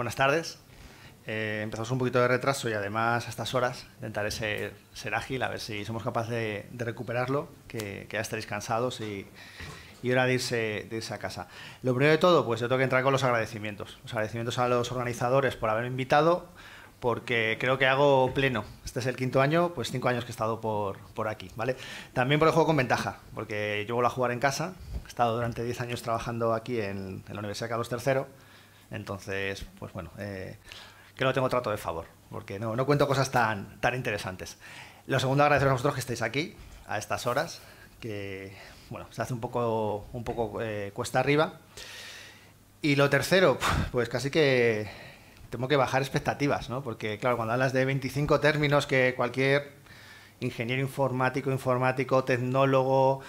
Buenas tardes. Eh, empezamos un poquito de retraso y además a estas horas intentaré ser, ágil, a ver si somos capaces de, recuperarlo, que, ya estaréis cansados y, y hora de irse, a casa. Lo primero de todo, pues yo tengo que entrar con los agradecimientos. Los agradecimientos a los organizadores por haberme invitado, porque creo que hago pleno. Este es el quinto año, pues cinco años que he estado por, aquí, ¿vale? También por el juego con ventaja, porque yo vuelvo a jugar en casa, he estado durante diez años trabajando aquí en, en la Universidad Carlos III entonces, pues bueno, eh, que lo tengo trato de favor, porque no, no cuento cosas tan, interesantes. Lo segundo, agradeceros a vosotros que estéis aquí a estas horas, que bueno, se hace un poco, un poco eh, cuesta arriba. Y lo tercero, pues casi que tengo que bajar expectativas, ¿no? Porque claro, cuando hablas de 25 términos que cualquier ingeniero informático, informático, tecnólogo,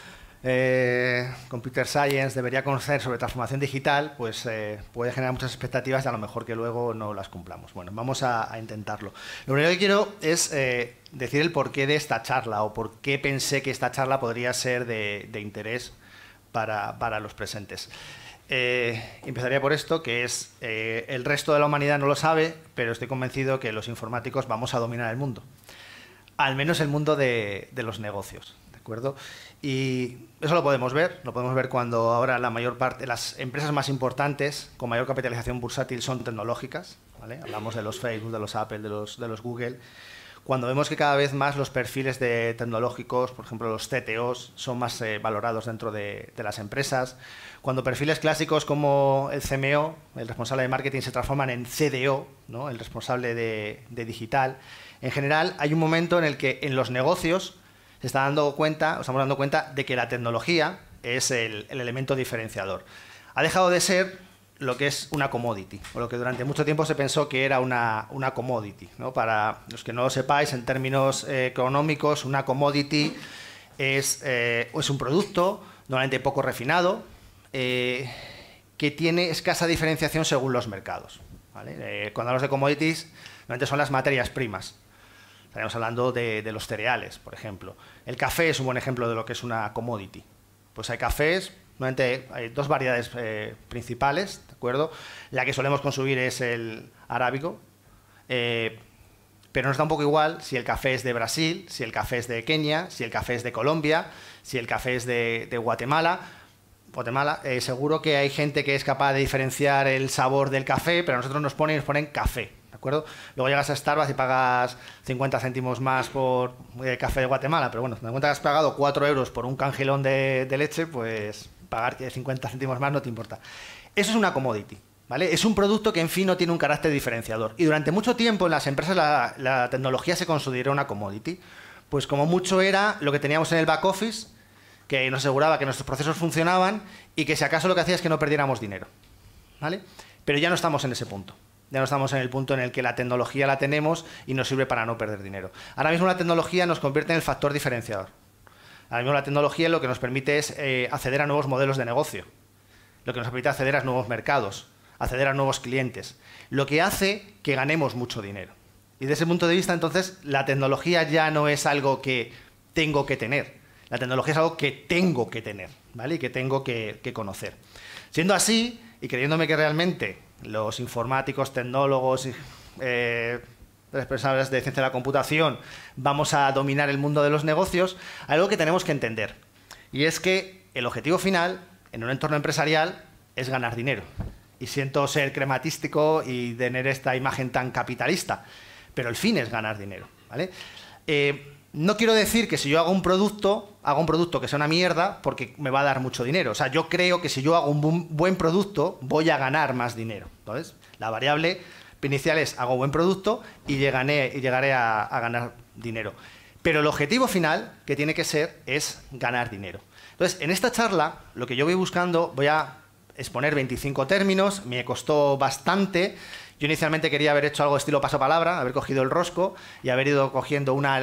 eh, computer science debería conocer sobre transformación digital, pues eh, puede generar muchas expectativas y a lo mejor que luego no las cumplamos. Bueno, vamos a, intentarlo. Lo primero que quiero es eh, decir el porqué de esta charla o por qué pensé que esta charla podría ser de, interés para, los presentes. empezaría por esto, que es el resto de la humanidad no lo sabe, pero estoy convencido que los informáticos vamos a dominar el mundo. Al menos el mundo de, de los negocios. ¿De acuerdo? Y eso lo podemos ver, lo podemos ver cuando ahora la mayor parte, las empresas más importantes con mayor capitalización bursátil son tecnológicas, Hablamos de los Facebook, de los Apple, de los, de los Google. Cuando vemos que cada vez más los perfiles de tecnológicos, por ejemplo los CTOs, son más eh, valorados dentro de, las empresas, cuando perfiles clásicos como el CMO, el responsable de marketing, se transforman en CDO, el responsable de digital, en general hay un momento en el que en los negocios se está dando cuenta, o estamos dando cuenta de que la tecnología es el, elemento diferenciador. Ha dejado de ser lo que es una commodity, o lo que durante mucho tiempo se pensó que era una, commodity. ¿no? Para los que no lo sepáis, en términos eh, económicos, una commodity eh, es, un producto normalmente poco refinado, eh, que tiene escasa diferenciación según los mercados. cuando hablamos de commodities, normalmente son las materias primas. Estaríamos hablando de los cereales, por ejemplo. El café es un buen ejemplo de lo que es una commodity. Pues hay cafés, normalmente hay dos variedades eh, principales, ¿de acuerdo? La que solemos consumir es el arábigo, eh, pero nos da un poco igual si el café es de Brasil, si el café es de Kenia, si el café es de Colombia, si el café es de, Guatemala. Guatemala, eh, seguro que hay gente que es capaz de diferenciar el sabor del café, pero a nosotros nos ponen, nos ponen café. Luego llegas a Starbucks y pagas 50 céntimos más por eh, café de Guatemala, pero bueno, me cuenta que has pagado 4 euros por un cangelón de, leche, pues pagar 50 céntimos más no te importa. Eso es una commodity. ¿Vale? Es un producto que en fin no tiene un carácter diferenciador. Y durante mucho tiempo en las empresas la, la tecnología se consideró una commodity. Pues como mucho era lo que teníamos en el back office, que nos aseguraba que nuestros procesos funcionaban y que si acaso lo que hacía es que no perdiéramos dinero. ¿Vale? Pero ya no estamos en ese punto ya no estamos en el punto en el que la tecnología la tenemos y nos sirve para no perder dinero. Ahora mismo la tecnología nos convierte en el factor diferenciador. Ahora mismo la tecnología lo que nos permite es eh, acceder a nuevos modelos de negocio, lo que nos permite acceder a nuevos mercados, acceder a nuevos clientes, lo que hace que ganemos mucho dinero. Y desde ese punto de vista, entonces, la tecnología ya no es algo que tengo que tener. La tecnología es algo que tengo que tener, ¿vale? Y que tengo que conocer. Siendo así, y creyéndome que realmente los informáticos, tecnólogos, eh, responsables de ciencia de la computación, vamos a dominar el mundo de los negocios, algo que tenemos que entender. Y es que el objetivo final, en un entorno empresarial, es ganar dinero. Y siento ser crematístico y tener esta imagen tan capitalista, pero el fin es ganar dinero. ¿vale? Eh, no quiero decir que si yo hago un producto, hago un producto que sea una mierda porque me va a dar mucho dinero. O sea, yo creo que si yo hago un buen producto, voy a ganar más dinero. Entonces, la variable inicial es hago buen producto y llegaré, y llegaré a, ganar dinero. Pero el objetivo final que tiene que ser es ganar dinero. Entonces, en esta charla, lo que yo voy buscando, voy a exponer 25 términos, me costó bastante. Yo inicialmente quería haber hecho algo estilo paso palabra, haber cogido el rosco y haber ido cogiendo una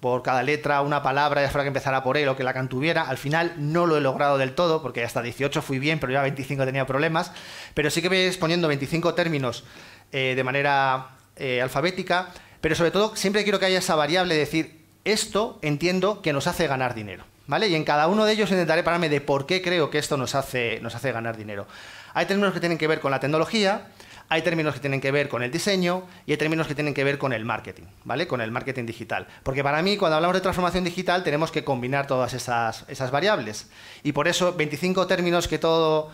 por cada letra una palabra, ya fuera que empezara por él e o que la cantuviera. Al final no lo he logrado del todo, porque hasta 18 fui bien, pero ya 25 tenía problemas. Pero sí que ves poniendo 25 términos eh, de manera eh, alfabética, pero sobre todo siempre quiero que haya esa variable de decir, esto entiendo que nos hace ganar dinero. ¿Vale? Y en cada uno de ellos intentaré pararme de por qué creo que esto nos hace, nos hace ganar dinero. Hay términos que tienen que ver con la tecnología, hay términos que tienen que ver con el diseño y hay términos que tienen que ver con el marketing, ¿vale? Con el marketing digital. Porque para mí, cuando hablamos de transformación digital, tenemos que combinar todas esas, variables. Y por eso, 25 términos que todo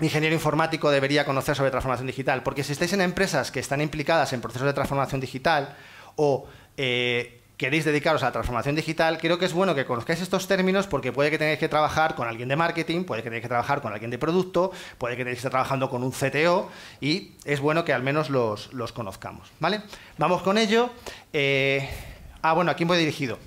ingeniero informático debería conocer sobre transformación digital. Porque si estáis en empresas que están implicadas en procesos de transformación digital o eh, queréis dedicaros a la transformación digital, creo que es bueno que conozcáis estos términos porque puede que tengáis que trabajar con alguien de marketing, puede que tengáis que trabajar con alguien de producto, puede que tengáis que estar trabajando con un CTO y es bueno que al menos los, conozcamos. ¿vale? Vamos con ello. Eh, ah, bueno, ¿a quién voy dirigido?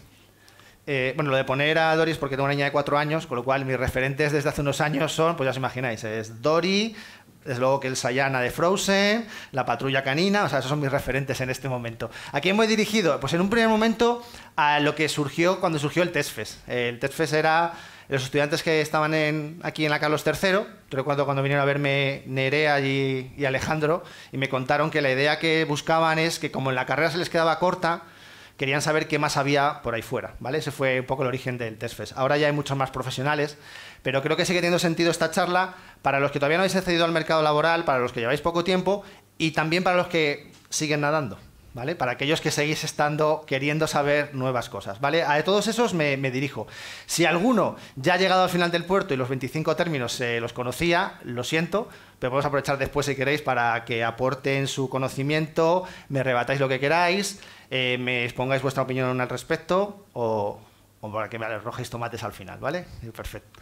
Eh, bueno, lo de poner a Doris porque tengo una niña de cuatro años, con lo cual mis referentes desde hace unos años son, pues ya os imagináis, es Dori, desde luego que el Sayana de Frozen, la patrulla canina, o sea, esos son mis referentes en este momento. ¿A quién me he dirigido? Pues en un primer momento a lo que surgió cuando surgió el TESFES. El TESFES era los estudiantes que estaban en, aquí en la Carlos III, recuerdo cuando vinieron a verme Nerea y, Alejandro, y me contaron que la idea que buscaban es que como en la carrera se les quedaba corta, querían saber qué más había por ahí fuera, ¿vale? Ese fue un poco el origen del TESFES. Ahora ya hay muchos más profesionales, pero creo que sigue teniendo sentido esta charla para los que todavía no habéis accedido al mercado laboral, para los que lleváis poco tiempo y también para los que siguen nadando. ¿Vale? Para aquellos que seguís estando queriendo saber nuevas cosas, ¿vale? A todos esos me, dirijo. Si alguno ya ha llegado al final del puerto y los 25 términos se eh, los conocía, lo siento, pero podemos aprovechar después si queréis para que aporten su conocimiento, me rebatáis lo que queráis, eh, me expongáis vuestra opinión al respecto o, para que me arrojéis tomates al final, ¿vale? Perfecto.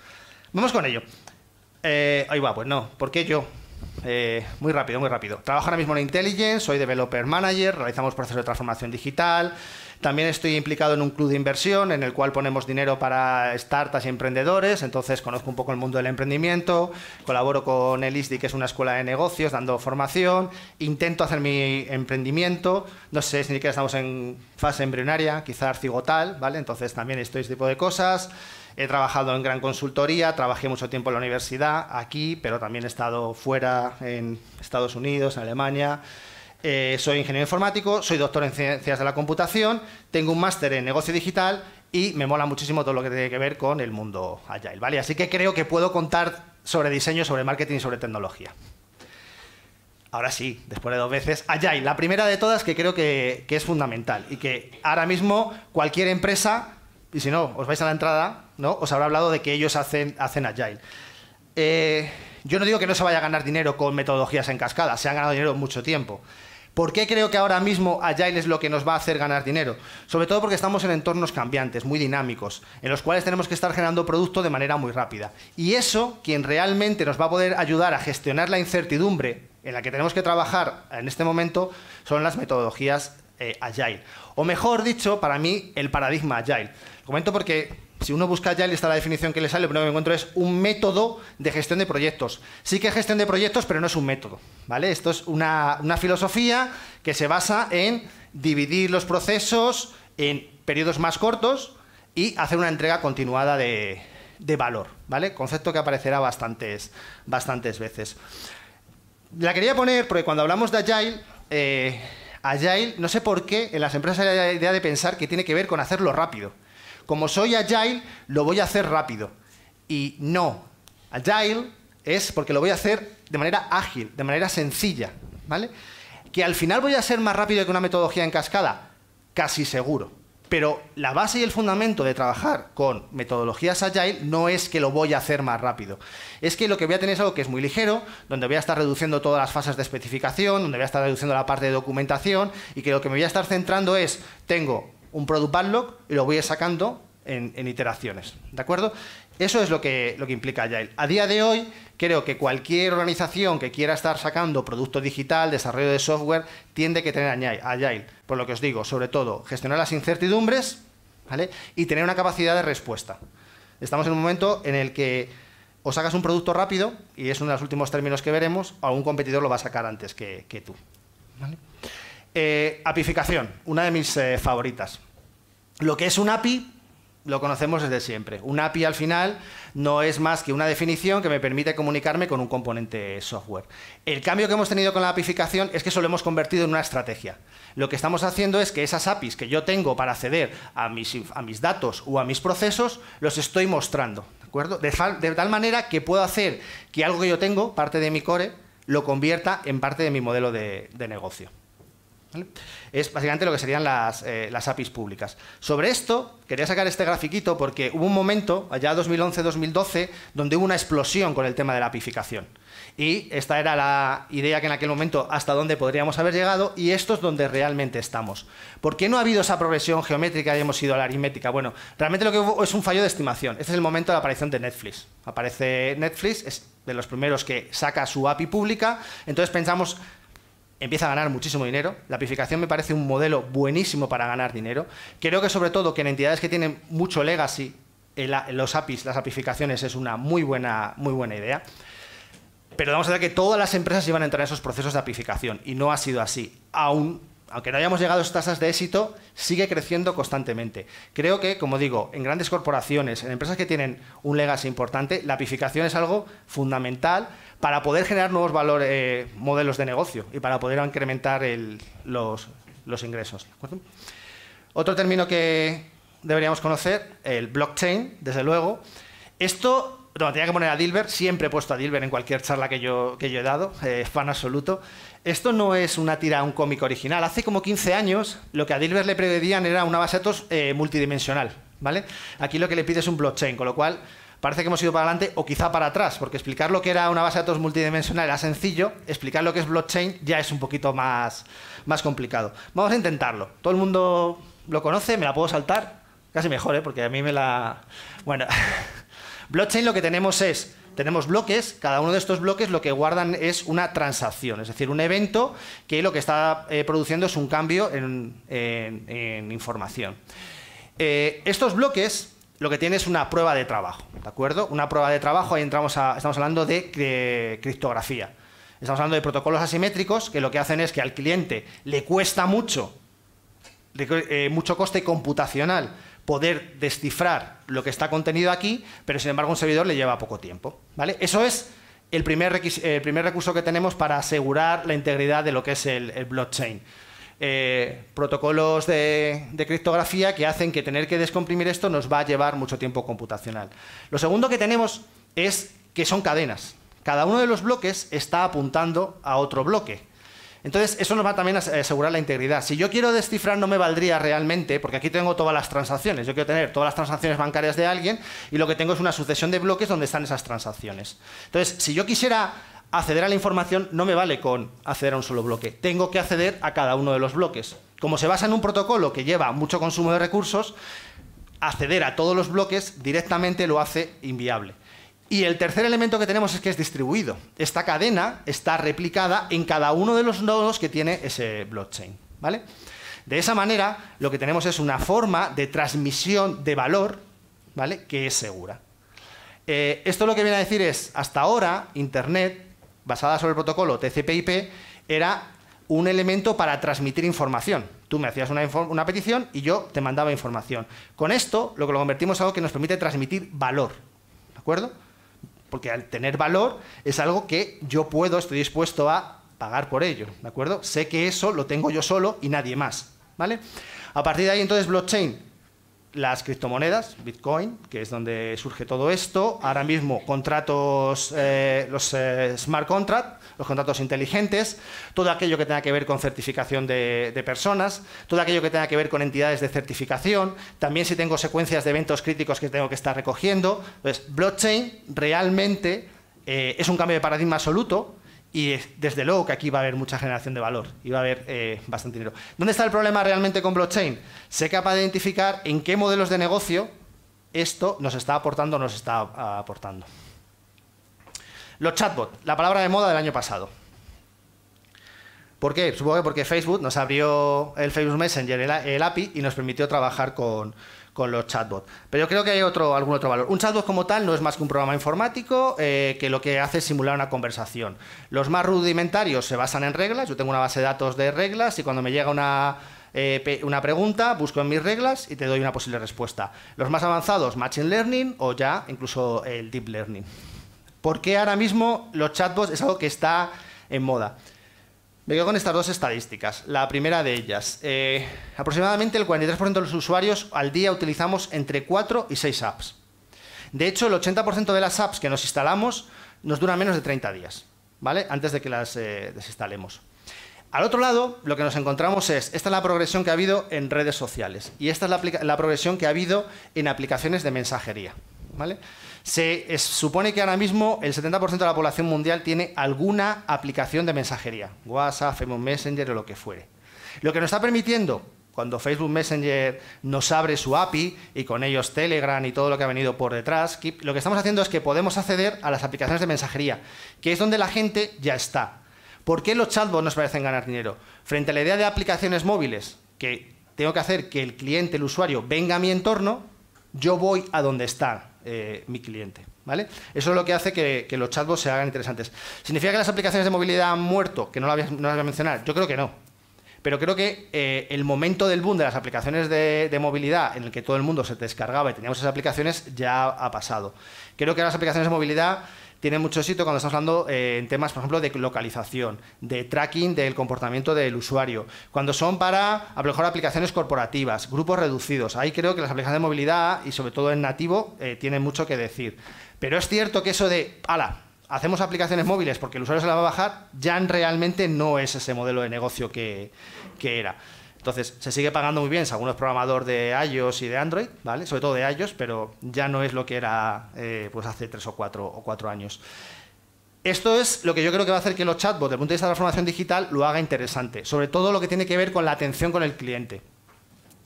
Vamos con ello. Eh, ahí va, pues no. ¿Por qué yo? Eh, muy rápido, muy rápido. Trabajo ahora mismo en Intelligence, soy developer manager, realizamos procesos de transformación digital. También estoy implicado en un club de inversión en el cual ponemos dinero para startups y emprendedores, entonces conozco un poco el mundo del emprendimiento, colaboro con el ISDI, que es una escuela de negocios, dando formación, intento hacer mi emprendimiento, no sé si ni siquiera estamos en fase embrionaria, quizás cigotal, ¿vale? Entonces también estoy este tipo de cosas. He trabajado en gran consultoría, trabajé mucho tiempo en la universidad, aquí, pero también he estado fuera, en Estados Unidos, en Alemania. Eh, soy ingeniero informático, soy doctor en ciencias de la computación, tengo un máster en negocio digital y me mola muchísimo todo lo que tiene que ver con el mundo agile, Así que creo que puedo contar sobre diseño, sobre marketing y sobre tecnología. Ahora sí, después de dos veces, Agile, la primera de todas que creo que es fundamental y que ahora mismo cualquier empresa y si no, os vais a la entrada, ¿no? Os habrá hablado de que ellos hacen, Agile. Eh, yo no digo que no se vaya a ganar dinero con metodologías en cascada, se han ganado dinero mucho tiempo. ¿Por qué creo que ahora mismo Agile es lo que nos va a hacer ganar dinero? Sobre todo porque estamos en entornos cambiantes, muy dinámicos, en los cuales tenemos que estar generando producto de manera muy rápida. Y eso, quien realmente nos va a poder ayudar a gestionar la incertidumbre en la que tenemos que trabajar en este momento, son las metodologías eh, Agile. O mejor dicho, para mí, el paradigma Agile. Lo comento porque si uno busca Agile, está la definición que le sale, lo primero que me encuentro es un método de gestión de proyectos. Sí que es gestión de proyectos, pero no es un método. ¿vale? Esto es una, filosofía que se basa en dividir los procesos en periodos más cortos y hacer una entrega continuada de, valor. ¿vale? Concepto que aparecerá bastantes, bastantes veces. La quería poner porque cuando hablamos de Agile... Eh, Agile, no sé por qué en las empresas hay la idea de pensar que tiene que ver con hacerlo rápido. Como soy agile, lo voy a hacer rápido. Y no, agile es porque lo voy a hacer de manera ágil, de manera sencilla, ¿vale? Que al final voy a ser más rápido que una metodología en cascada, casi seguro. Pero la base y el fundamento de trabajar con metodologías agile no es que lo voy a hacer más rápido. Es que lo que voy a tener es algo que es muy ligero, donde voy a estar reduciendo todas las fases de especificación, donde voy a estar reduciendo la parte de documentación y que lo que me voy a estar centrando es, tengo un product backlog y lo voy a ir sacando en, en, iteraciones. ¿De acuerdo? Eso es lo que, lo que implica Agile. A día de hoy, creo que cualquier organización que quiera estar sacando producto digital, desarrollo de software, tiende que tener Agile. Por lo que os digo, sobre todo, gestionar las incertidumbres ¿vale? y tener una capacidad de respuesta. Estamos en un momento en el que os sacas un producto rápido, y es uno de los últimos términos que veremos, o algún competidor lo va a sacar antes que, tú. Eh, apificación, una de mis eh, favoritas. Lo que es un API lo conocemos desde siempre. Un API al final no es más que una definición que me permite comunicarme con un componente software. El cambio que hemos tenido con la apificación es que eso lo hemos convertido en una estrategia. Lo que estamos haciendo es que esas APIs que yo tengo para acceder a mis, datos o a mis procesos, los estoy mostrando. ¿de, tal manera que puedo hacer que algo que yo tengo, parte de mi core, lo convierta en parte de mi modelo de negocio. Es básicamente lo que serían las, eh, las, APIs públicas. Sobre esto, quería sacar este grafiquito porque hubo un momento, allá 2011-2012, donde hubo una explosión con el tema de la apificación. Y esta era la idea que en aquel momento hasta dónde podríamos haber llegado y esto es donde realmente estamos. ¿Por qué no ha habido esa progresión geométrica y hemos ido a la aritmética? Bueno, realmente lo que hubo es un fallo de estimación. Este es el momento de la aparición de Netflix. Aparece Netflix, es de los primeros que saca su API pública, entonces pensamos empieza a ganar muchísimo dinero. La apificación me parece un modelo buenísimo para ganar dinero. Creo que sobre todo que en entidades que tienen mucho legacy, los APIs, las apificaciones es una muy buena, muy buena idea. Pero vamos a ver que todas las empresas iban a entrar en esos procesos de apificación y no ha sido así. Aún, aunque no hayamos llegado a esas tasas de éxito, sigue creciendo constantemente. Creo que, como digo, en grandes corporaciones, en empresas que tienen un legacy importante, la apificación es algo fundamental para poder generar nuevos valores, eh, modelos de negocio y para poder incrementar los, ingresos. Otro término que deberíamos conocer, el blockchain, desde luego. Esto lo tenía que poner a Dilbert, siempre he puesto a Dilbert en cualquier charla que yo, que yo he dado, eh, fan absoluto. Esto no es una tira un cómic original. Hace como 15 años lo que a Dilbert le prevedían era una base de datos eh, multidimensional. ¿vale? Aquí lo que le pide es un blockchain, con lo cual parece que hemos ido para adelante o quizá para atrás, porque explicar lo que era una base de datos multidimensional era sencillo, explicar lo que es blockchain ya es un poquito más, más complicado. Vamos a intentarlo. Todo el mundo lo conoce, me la puedo saltar, casi mejor, ¿eh? porque a mí me la... Bueno, blockchain lo que tenemos es tenemos bloques, cada uno de estos bloques lo que guardan es una transacción, es decir, un evento que lo que está eh, produciendo es un cambio en, información. Eh, estos bloques lo que tiene es una prueba de trabajo, ¿de acuerdo? Una prueba de trabajo, ahí entramos a, estamos hablando de, criptografía. Estamos hablando de protocolos asimétricos que lo que hacen es que al cliente le cuesta mucho, eh, mucho coste computacional poder descifrar lo que está contenido aquí, pero sin embargo un servidor le lleva poco tiempo, ¿vale? Eso es el primer, el primer recurso que tenemos para asegurar la integridad de lo que es el blockchain. Eh, protocolos de, de, criptografía que hacen que tener que descomprimir esto nos va a llevar mucho tiempo computacional. Lo segundo que tenemos es que son cadenas. Cada uno de los bloques está apuntando a otro bloque. Entonces, eso nos va también a asegurar la integridad. Si yo quiero descifrar, no me valdría realmente, porque aquí tengo todas las transacciones. Yo quiero tener todas las transacciones bancarias de alguien y lo que tengo es una sucesión de bloques donde están esas transacciones. Entonces, si yo quisiera acceder a la información no me vale con acceder a un solo bloque. Tengo que acceder a cada uno de los bloques. Como se basa en un protocolo que lleva mucho consumo de recursos, acceder a todos los bloques directamente lo hace inviable. Y el tercer elemento que tenemos es que es distribuido. Esta cadena está replicada en cada uno de los nodos que tiene ese blockchain. ¿vale? De esa manera, lo que tenemos es una forma de transmisión de valor ¿vale? que es segura. Eh, esto lo que viene a decir es, hasta ahora, Internet basada sobre el protocolo TCP/IP era un elemento para transmitir información. Tú me hacías una, petición y yo te mandaba información. Con esto, lo que lo convertimos en algo que nos permite transmitir valor. ¿De acuerdo? Porque al tener valor es algo que yo puedo, estoy dispuesto a pagar por ello. ¿De acuerdo? Sé que eso lo tengo yo solo y nadie más. ¿Vale? A partir de ahí, entonces, blockchain las criptomonedas, Bitcoin, que es donde surge todo esto. Ahora mismo, contratos, eh, los eh, smart contracts, los contratos inteligentes, todo aquello que tenga que ver con certificación de, personas, todo aquello que tenga que ver con entidades de certificación. También si tengo secuencias de eventos críticos que tengo que estar recogiendo. Entonces, blockchain realmente eh, es un cambio de paradigma absoluto y desde luego que aquí va a haber mucha generación de valor y va a haber eh, bastante dinero. ¿Dónde está el problema realmente con blockchain? Sé capaz de identificar en qué modelos de negocio esto nos está aportando o nos está aportando. Los chatbots, la palabra de moda del año pasado. ¿Por qué? Supongo que porque Facebook nos abrió el Facebook Messenger, el API, y nos permitió trabajar con, con los chatbots. Pero yo creo que hay otro, algún otro valor. Un chatbot como tal no es más que un programa informático eh, que lo que hace es simular una conversación. Los más rudimentarios se basan en reglas. Yo tengo una base de datos de reglas y cuando me llega una, eh, una pregunta, busco en mis reglas y te doy una posible respuesta. Los más avanzados, Machine Learning o ya incluso el Deep Learning. ¿Por qué ahora mismo los chatbots es algo que está en moda? Me quedo con estas dos estadísticas. La primera de ellas, eh, aproximadamente el 43% de los usuarios al día utilizamos entre 4 y 6 apps. De hecho, el 80% de las apps que nos instalamos nos dura menos de 30 días, ¿vale? Antes de que las eh, desinstalemos. Al otro lado, lo que nos encontramos es, esta es la progresión que ha habido en redes sociales y esta es la, la progresión que ha habido en aplicaciones de mensajería, ¿vale? Se supone que ahora mismo el 70% de la población mundial tiene alguna aplicación de mensajería, WhatsApp, Facebook Messenger o lo que fuere. Lo que nos está permitiendo, cuando Facebook Messenger nos abre su API y con ellos Telegram y todo lo que ha venido por detrás, lo que estamos haciendo es que podemos acceder a las aplicaciones de mensajería, que es donde la gente ya está. ¿Por qué los chatbots nos parecen ganar dinero? Frente a la idea de aplicaciones móviles, que tengo que hacer que el cliente, el usuario, venga a mi entorno, yo voy a donde está eh, mi cliente. ¿vale? Eso es lo que hace que, los chatbots se hagan interesantes. ¿Significa que las aplicaciones de movilidad han muerto? Que no, las voy a mencionar. Yo creo que no. Pero creo que eh, el momento del boom de las aplicaciones de, de, movilidad, en el que todo el mundo se descargaba y teníamos esas aplicaciones, ya ha pasado. Creo que las aplicaciones de movilidad tiene mucho éxito cuando estamos hablando eh, en temas, por ejemplo, de localización, de tracking del comportamiento del usuario, cuando son para, a lo mejor, aplicaciones corporativas, grupos reducidos. Ahí creo que las aplicaciones de movilidad y sobre todo en nativo eh, tienen mucho que decir. Pero es cierto que eso de, ala, hacemos aplicaciones móviles porque el usuario se la va a bajar, ya realmente no es ese modelo de negocio que, que era. Entonces, se sigue pagando muy bien según los programador de iOS y de Android, ¿vale? Sobre todo de iOS, pero ya no es lo que era eh, pues hace tres o cuatro, o cuatro años. Esto es lo que yo creo que va a hacer que los chatbots, desde el punto de vista de la formación digital, lo haga interesante. Sobre todo lo que tiene que ver con la atención con el cliente.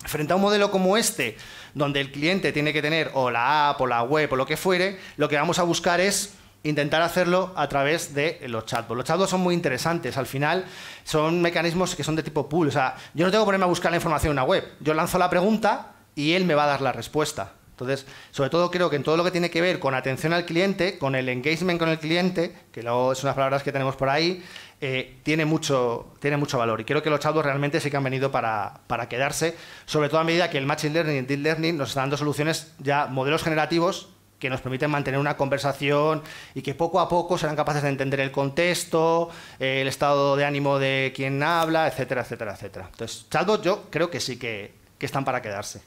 Frente a un modelo como este, donde el cliente tiene que tener o la app o la web o lo que fuere, lo que vamos a buscar es intentar hacerlo a través de los chatbots. Los chatbots son muy interesantes, al final son mecanismos que son de tipo pool, o sea, yo no tengo que ponerme a buscar la información en una web, yo lanzo la pregunta y él me va a dar la respuesta. Entonces, sobre todo creo que en todo lo que tiene que ver con atención al cliente, con el engagement con el cliente, que luego son unas palabras que tenemos por ahí, eh, tiene, mucho, tiene mucho valor. Y creo que los chatbots realmente sí que han venido para, para quedarse, sobre todo a medida que el Machine Learning y el Deep Learning nos están dando soluciones ya, modelos generativos que nos permiten mantener una conversación y que poco a poco serán capaces de entender el contexto, el estado de ánimo de quien habla, etcétera, etcétera, etcétera. Entonces, chatbots yo creo que sí que, están para quedarse.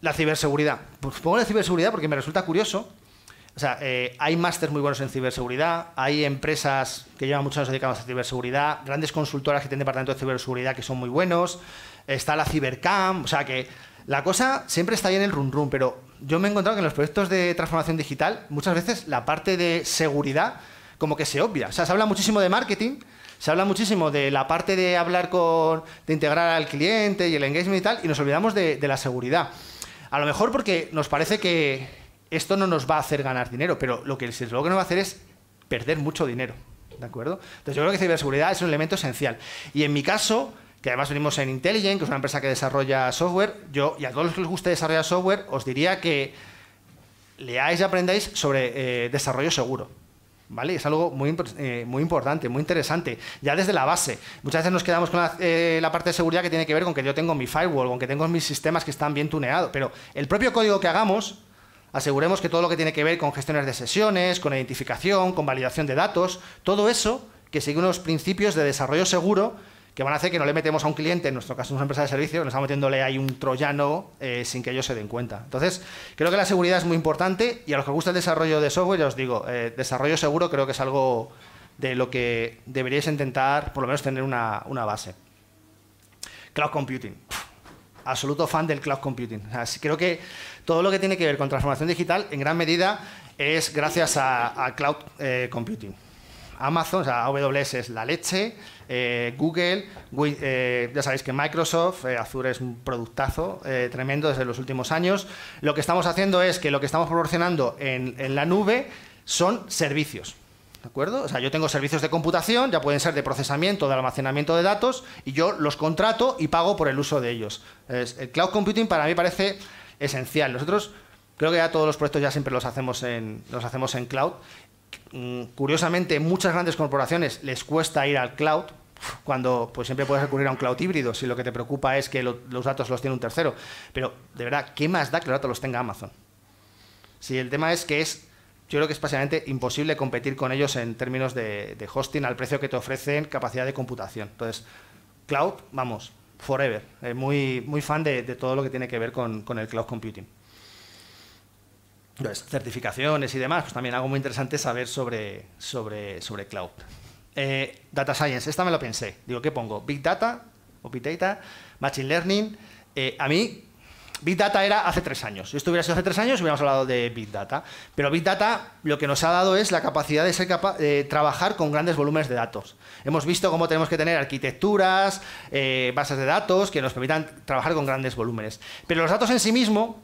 La ciberseguridad. Pues pongo la ciberseguridad porque me resulta curioso. O sea, eh, hay másters muy buenos en ciberseguridad, hay empresas que llevan muchos años dedicadas a ciberseguridad, grandes consultoras que tienen departamento de ciberseguridad que son muy buenos, está la Cibercam, o sea que la cosa siempre está ahí en el run run, pero yo me he encontrado que en los proyectos de transformación digital muchas veces la parte de seguridad como que se obvia. O sea, se habla muchísimo de marketing, se habla muchísimo de la parte de hablar con, de integrar al cliente y el engagement y tal, y nos olvidamos de, la seguridad. A lo mejor porque nos parece que esto no nos va a hacer ganar dinero, pero lo que el luego que nos va a hacer es perder mucho dinero. ¿De acuerdo? Entonces yo creo que ciberseguridad es un elemento esencial. Y en mi caso, que además venimos en Intelligent, que es una empresa que desarrolla software, yo y a todos los que les guste desarrollar software, os diría que leáis y aprendáis sobre eh, desarrollo seguro. ¿Vale? Es algo muy, eh, muy importante, muy interesante, ya desde la base. Muchas veces nos quedamos con la, eh, la, parte de seguridad que tiene que ver con que yo tengo mi firewall, con que tengo mis sistemas que están bien tuneados, pero el propio código que hagamos, aseguremos que todo lo que tiene que ver con gestiones de sesiones, con identificación, con validación de datos, todo eso que sigue unos principios de desarrollo seguro que van a hacer que no le metemos a un cliente, en nuestro caso una empresa de servicio, nos estamos metiéndole ahí un troyano eh, sin que ellos se den cuenta. Entonces, creo que la seguridad es muy importante y a los que gusta el desarrollo de software, ya os digo, eh, desarrollo seguro creo que es algo de lo que deberíais intentar, por lo menos tener una, base. Cloud Computing. absoluto fan del Cloud Computing. creo que todo lo que tiene que ver con transformación digital, en gran medida, es gracias a, Cloud eh, Computing. Amazon, o sea, AWS es la leche, eh, Google, eh, ya sabéis que Microsoft, eh, Azure es un productazo tremendo desde los últimos años. Lo que estamos haciendo es que lo que estamos proporcionando en, la nube son servicios. ¿De acuerdo? O sea, yo tengo servicios de computación, ya pueden ser de procesamiento, de almacenamiento de datos, y yo los contrato y pago por el uso de ellos. el cloud computing para mí parece esencial. Nosotros creo que ya todos los proyectos ya siempre los hacemos en, los hacemos en cloud Mm, curiosamente, muchas grandes corporaciones les cuesta ir al cloud cuando pues, siempre puedes recurrir a un cloud híbrido si lo que te preocupa es que los datos los tiene un tercero. Pero de verdad, ¿qué más da que los datos los tenga Amazon? Si el tema es que es, yo creo que es básicamente imposible competir con ellos en términos de, hosting al precio que te ofrecen capacidad de computación. Entonces, cloud, vamos, forever. Eh, muy, muy fan de, todo lo que tiene que ver con el cloud computing. Pues, certificaciones y demás, pues también algo muy interesante saber sobre, sobre, sobre cloud. Eh, data Science, esta me lo pensé. Digo, ¿qué pongo? Big Data o Data, Machine Learning. Eh, a mí, Big Data era hace tres años. Si esto hubiera sido hace tres años, hubiéramos hablado de Big Data. Pero Big Data lo que nos ha dado es la capacidad de ser capa de trabajar con grandes volúmenes de datos. Hemos visto cómo tenemos que tener arquitecturas, eh, bases de datos que nos permitan trabajar con grandes volúmenes. Pero los datos en sí mismos,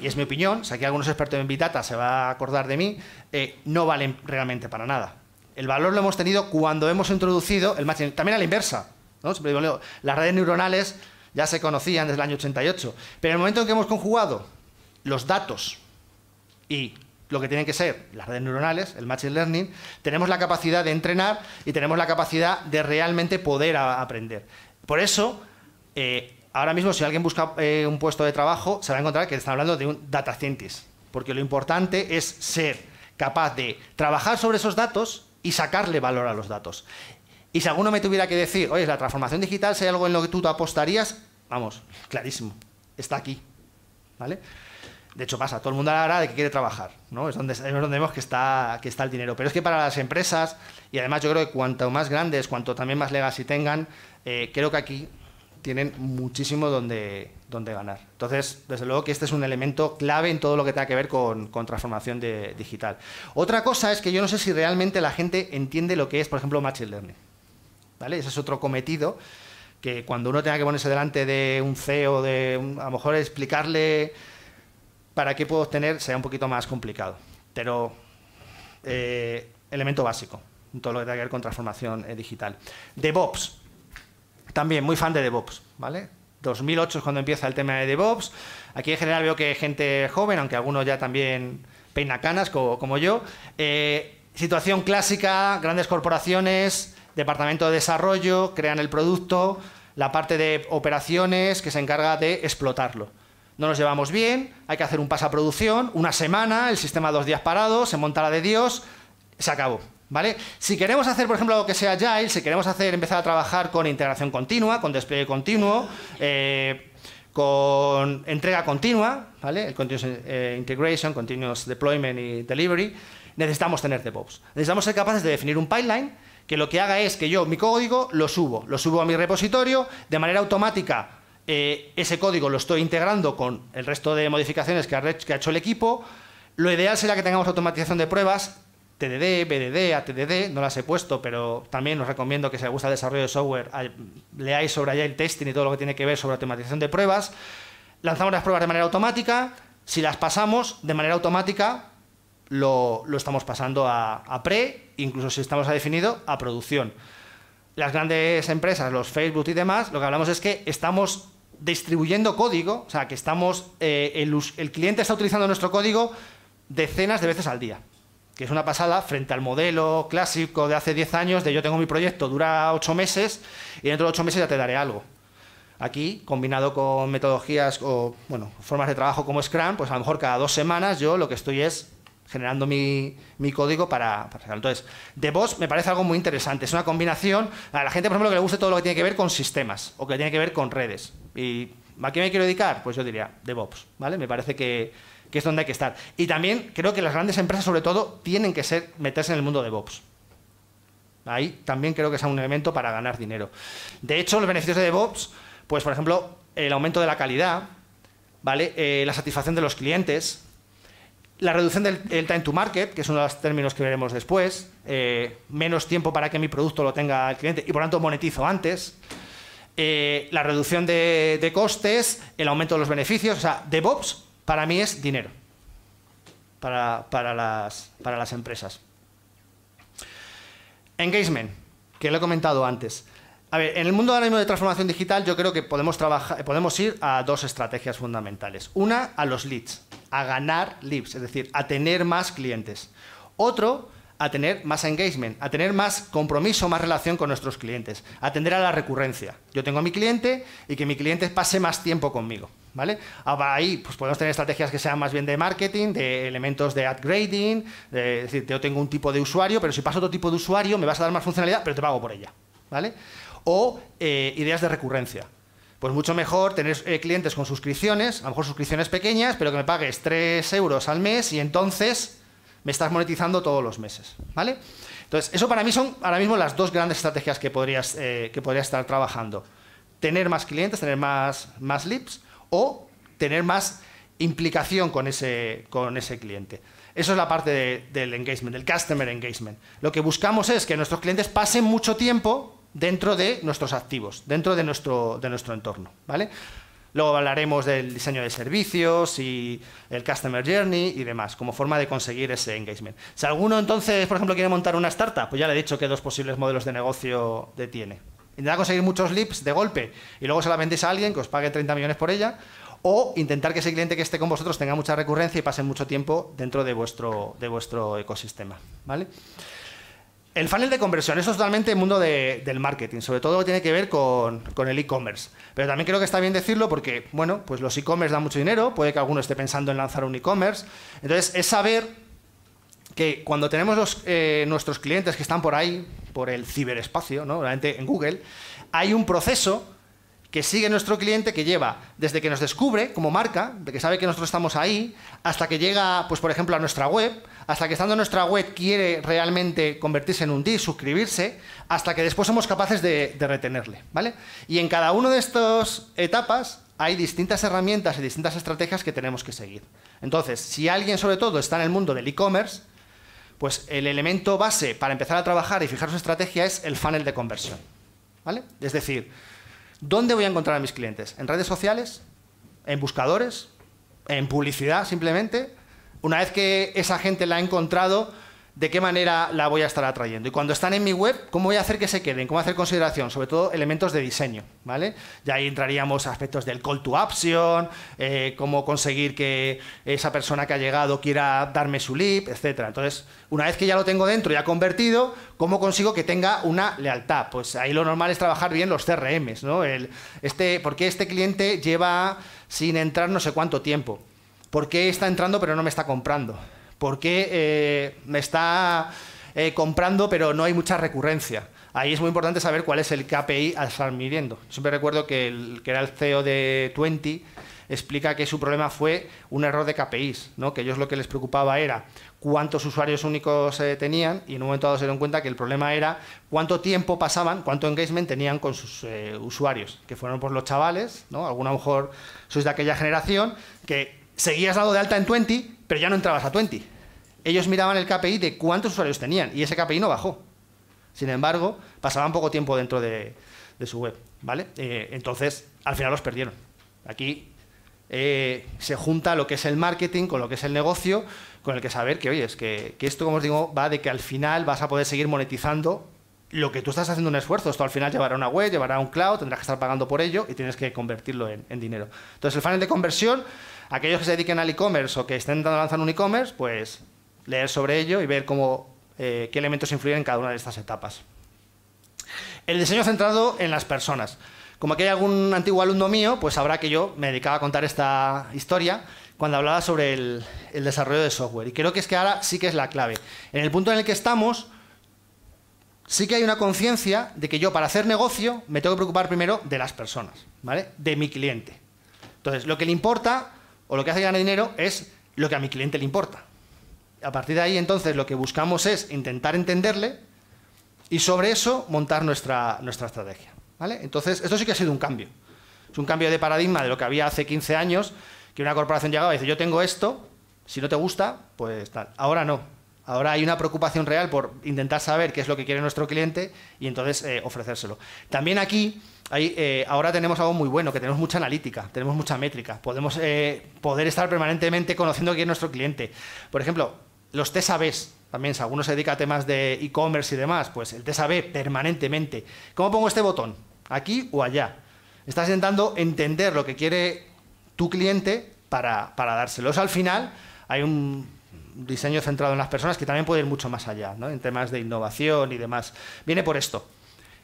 y es mi opinión, si sea, que algunos expertos en Big se va a acordar de mí, eh, no valen realmente para nada. El valor lo hemos tenido cuando hemos introducido el machine, también a la inversa. las redes neuronales ya se conocían desde el año 88, pero en el momento en que hemos conjugado los datos y lo que tienen que ser las redes neuronales, el machine learning, tenemos la capacidad de entrenar y tenemos la capacidad de realmente poder aprender. Por eso, eh, ahora mismo si alguien busca eh, un puesto de trabajo, se va a encontrar que están hablando de un data scientist, porque lo importante es ser capaz de trabajar sobre esos datos y sacarle valor a los datos. Y si alguno me tuviera que decir, oye, la transformación digital, si hay algo en lo que tú apostarías, vamos, clarísimo, está aquí, ¿vale? De hecho pasa, todo el mundo hora de que quiere trabajar, ¿no? Es donde, donde vemos que está, que está el dinero. Pero es que para las empresas, y además yo creo que cuanto más grandes, cuanto también más legacy tengan, eh, creo que aquí tienen muchísimo donde, donde ganar. Entonces, desde luego que este es un elemento clave en todo lo que tenga que ver con, transformación digital. Otra cosa es que yo no sé si realmente la gente entiende lo que es, por ejemplo, Machine Learning. ¿Vale? Ese es otro cometido que cuando uno tenga que ponerse delante de un CEO, de a lo mejor explicarle para qué puedo obtener, sea un poquito más complicado. Pero eh, elemento básico en todo lo que tenga que ver con transformación eh, digital. DevOps. También muy fan de DevOps, ¿vale? 2008 es cuando empieza el tema de DevOps. Aquí en general veo que gente joven, aunque algunos ya también peina canas, como, yo. Eh, situación clásica, grandes corporaciones, departamento de desarrollo, crean el producto, la parte de operaciones que se encarga de explotarlo. No nos llevamos bien, hay que hacer un paso a producción, una semana, el sistema dos días parado, se monta la de Dios, se acabó. Si queremos hacer, por ejemplo, algo que sea agile, si queremos empezar a trabajar con integración continua, con despliegue continuo, eh, con entrega continua, El continuous eh, integration, continuous deployment y delivery, necesitamos tener DevOps. Necesitamos ser capaces de definir un pipeline que lo que haga es que yo mi código lo subo, lo subo a mi repositorio, de manera automática eh, ese código lo estoy integrando con el resto de modificaciones que que ha hecho el equipo. Lo ideal será que tengamos automatización de pruebas TDD, BDD, ATDD, no las he puesto, pero también os recomiendo que si os gusta el desarrollo de software, leáis sobre allá el Testing y todo lo que tiene que ver sobre automatización de pruebas. Lanzamos las pruebas de manera automática, si las pasamos de manera automática, lo, estamos pasando a, pre, incluso si estamos a definido, a producción. Las grandes empresas, los Facebook y demás, lo que hablamos es que estamos distribuyendo código, o sea, que estamos, eh, el cliente está utilizando nuestro código decenas de veces al día que es una pasada frente al modelo clásico de hace 10 años de yo tengo mi proyecto, dura 8 meses y dentro de 8 meses ya te daré algo. Aquí, combinado con metodologías o bueno, formas de trabajo como Scrum, pues a lo mejor cada dos semanas yo lo que estoy es generando mi, código para, Entonces, DevOps me parece algo muy interesante. Es una combinación a la gente, por ejemplo, que le guste todo lo que tiene que ver con sistemas o que tiene que ver con redes. ¿Y a qué me quiero dedicar? Pues yo diría DevOps, ¿vale? Me parece que, que es donde hay que estar. Y también creo que las grandes empresas, sobre todo, tienen que ser, meterse en el mundo de DevOps. Ahí también creo que es un elemento para ganar dinero. De hecho, los beneficios de DevOps, pues por ejemplo, el aumento de la calidad, ¿vale? Eh, la satisfacción de los clientes, la reducción del time to market, que es uno de los términos que veremos después, eh, menos tiempo para que mi producto lo tenga el cliente y por tanto monetizo antes. Eh, la reducción de, de, costes, el aumento de los beneficios, o sea, DevOps para mí es dinero, para, las, para las empresas. Engagement, que lo he comentado antes. A ver, en el mundo ahora mismo de transformación digital yo creo que podemos, trabajar, podemos ir a dos estrategias fundamentales. Una, a los leads, a ganar leads, es decir, a tener más clientes. Otro, a tener más engagement, a tener más compromiso, más relación con nuestros clientes, atender a la recurrencia. Yo tengo a mi cliente y que mi cliente pase más tiempo conmigo. ¿Vale? Ah, ahí pues podemos tener estrategias que sean más bien de marketing, de elementos de upgrading, de, es decir, yo tengo un tipo de usuario, pero si paso otro tipo de usuario me vas a dar más funcionalidad, pero te pago por ella, ¿vale? O eh, ideas de recurrencia. Pues mucho mejor tener eh, clientes con suscripciones, a lo mejor suscripciones pequeñas, pero que me pagues 3 euros al mes y entonces me estás monetizando todos los meses, ¿vale? Entonces, eso para mí son ahora mismo las dos grandes estrategias que podrías, eh, estar trabajando. Tener más clientes, tener más, más leads, o tener más implicación con ese, cliente. Eso es la parte del engagement, del customer engagement. Lo que buscamos es que nuestros clientes pasen mucho tiempo dentro de nuestros activos, dentro de nuestro, entorno. ¿vale? Luego hablaremos del diseño de servicios y el customer journey y demás, como forma de conseguir ese engagement. Si alguno entonces, por ejemplo, quiere montar una startup, pues ya le he dicho que dos posibles modelos de negocio tiene. Intentar conseguir muchos leaps de golpe y luego se la vendéis a alguien que os pague 30 millones por ella. O intentar que ese cliente que esté con vosotros tenga mucha recurrencia y pase mucho tiempo dentro de vuestro, de vuestro ecosistema. ¿Vale? El funnel de conversión, eso es totalmente el mundo del marketing, sobre todo tiene que ver con, el e-commerce. Pero también creo que está bien decirlo porque, bueno, pues los e-commerce dan mucho dinero, puede que alguno esté pensando en lanzar un e-commerce. Entonces, es saber que cuando tenemos eh, nuestros clientes que están por ahí, por el ciberespacio, ¿no? Realmente en Google, hay un proceso que sigue nuestro cliente que lleva desde que nos descubre como marca, de que sabe que nosotros estamos ahí, hasta que llega, pues por ejemplo, a nuestra web, hasta que estando en nuestra web quiere realmente convertirse en un D, suscribirse, hasta que después somos capaces de, retenerle, ¿vale? Y en cada una de estas etapas hay distintas herramientas y distintas estrategias que tenemos que seguir. Entonces, si alguien sobre todo está en el mundo del e-commerce, pues el elemento base para empezar a trabajar y fijar su estrategia es el funnel de conversión. ¿Vale? Es decir, ¿dónde voy a encontrar a mis clientes? ¿En redes sociales? ¿En buscadores? ¿En publicidad simplemente? Una vez que esa gente la ha encontrado, de qué manera la voy a estar atrayendo. Y cuando están en mi web, ¿cómo voy a hacer que se queden? ¿Cómo hacer consideración? Sobre todo elementos de diseño, ¿vale? Ya ahí entraríamos aspectos del call to action, eh, cómo conseguir que esa persona que ha llegado quiera darme su lead, etc. Entonces, una vez que ya lo tengo dentro, y ha convertido, ¿cómo consigo que tenga una lealtad? Pues ahí lo normal es trabajar bien los CRMs, ¿no? El, este, ¿Por qué este cliente lleva sin entrar no sé cuánto tiempo? ¿Por qué está entrando pero no me está comprando? porque qué eh, me está eh, comprando pero no hay mucha recurrencia. Ahí es muy importante saber cuál es el KPI al estar midiendo. Siempre recuerdo que el que era el CEO de 20 explica que su problema fue un error de KPIs, ¿no? que ellos lo que les preocupaba era cuántos usuarios únicos eh, tenían y en un momento dado se dieron cuenta que el problema era cuánto tiempo pasaban, cuánto engagement tenían con sus usuarios, que fueron pues, los chavales, ¿no? algunos a lo mejor sois de aquella generación, que seguías dado de alta en 20, pero ya no entrabas a 20. Ellos miraban el KPI de cuántos usuarios tenían y ese KPI no bajó. Sin embargo, pasaban poco tiempo dentro de, su web, ¿vale? Eh, entonces, al final los perdieron. Aquí eh, se junta lo que es el marketing con lo que es el negocio, con el que saber que, oye, es que, esto, como os digo, va de que al final vas a poder seguir monetizando lo que tú estás haciendo un esfuerzo. Esto al final llevará una web, llevará un cloud, tendrás que estar pagando por ello y tienes que convertirlo en, en dinero. Entonces, el funnel de conversión aquellos que se dediquen al e-commerce o que estén intentando lanzar un e-commerce, pues leer sobre ello y ver cómo, eh, qué elementos influyen en cada una de estas etapas. El diseño centrado en las personas. Como aquí hay algún antiguo alumno mío, pues sabrá que yo me dedicaba a contar esta historia cuando hablaba sobre el, el desarrollo de software. Y creo que es que ahora sí que es la clave. En el punto en el que estamos, sí que hay una conciencia de que yo para hacer negocio me tengo que preocupar primero de las personas, ¿vale? De mi cliente. Entonces, lo que le importa o lo que hace ganar dinero es lo que a mi cliente le importa. A partir de ahí, entonces, lo que buscamos es intentar entenderle y sobre eso montar nuestra, nuestra estrategia. ¿vale? Entonces, esto sí que ha sido un cambio. Es un cambio de paradigma de lo que había hace 15 años, que una corporación llegaba y dice, yo tengo esto, si no te gusta, pues tal. Ahora no. Ahora hay una preocupación real por intentar saber qué es lo que quiere nuestro cliente y entonces eh, ofrecérselo. También aquí eh, ahora tenemos algo muy bueno, que tenemos mucha analítica, tenemos mucha métrica, podemos eh, poder estar permanentemente conociendo quién es nuestro cliente. Por ejemplo, los TSABs, también si alguno se dedica a temas de e-commerce y demás, pues el TSAB permanentemente. ¿Cómo pongo este botón? ¿Aquí o allá? Estás intentando entender lo que quiere tu cliente para, para dárselo. al final hay un diseño centrado en las personas que también puede ir mucho más allá, ¿no? en temas de innovación y demás. Viene por esto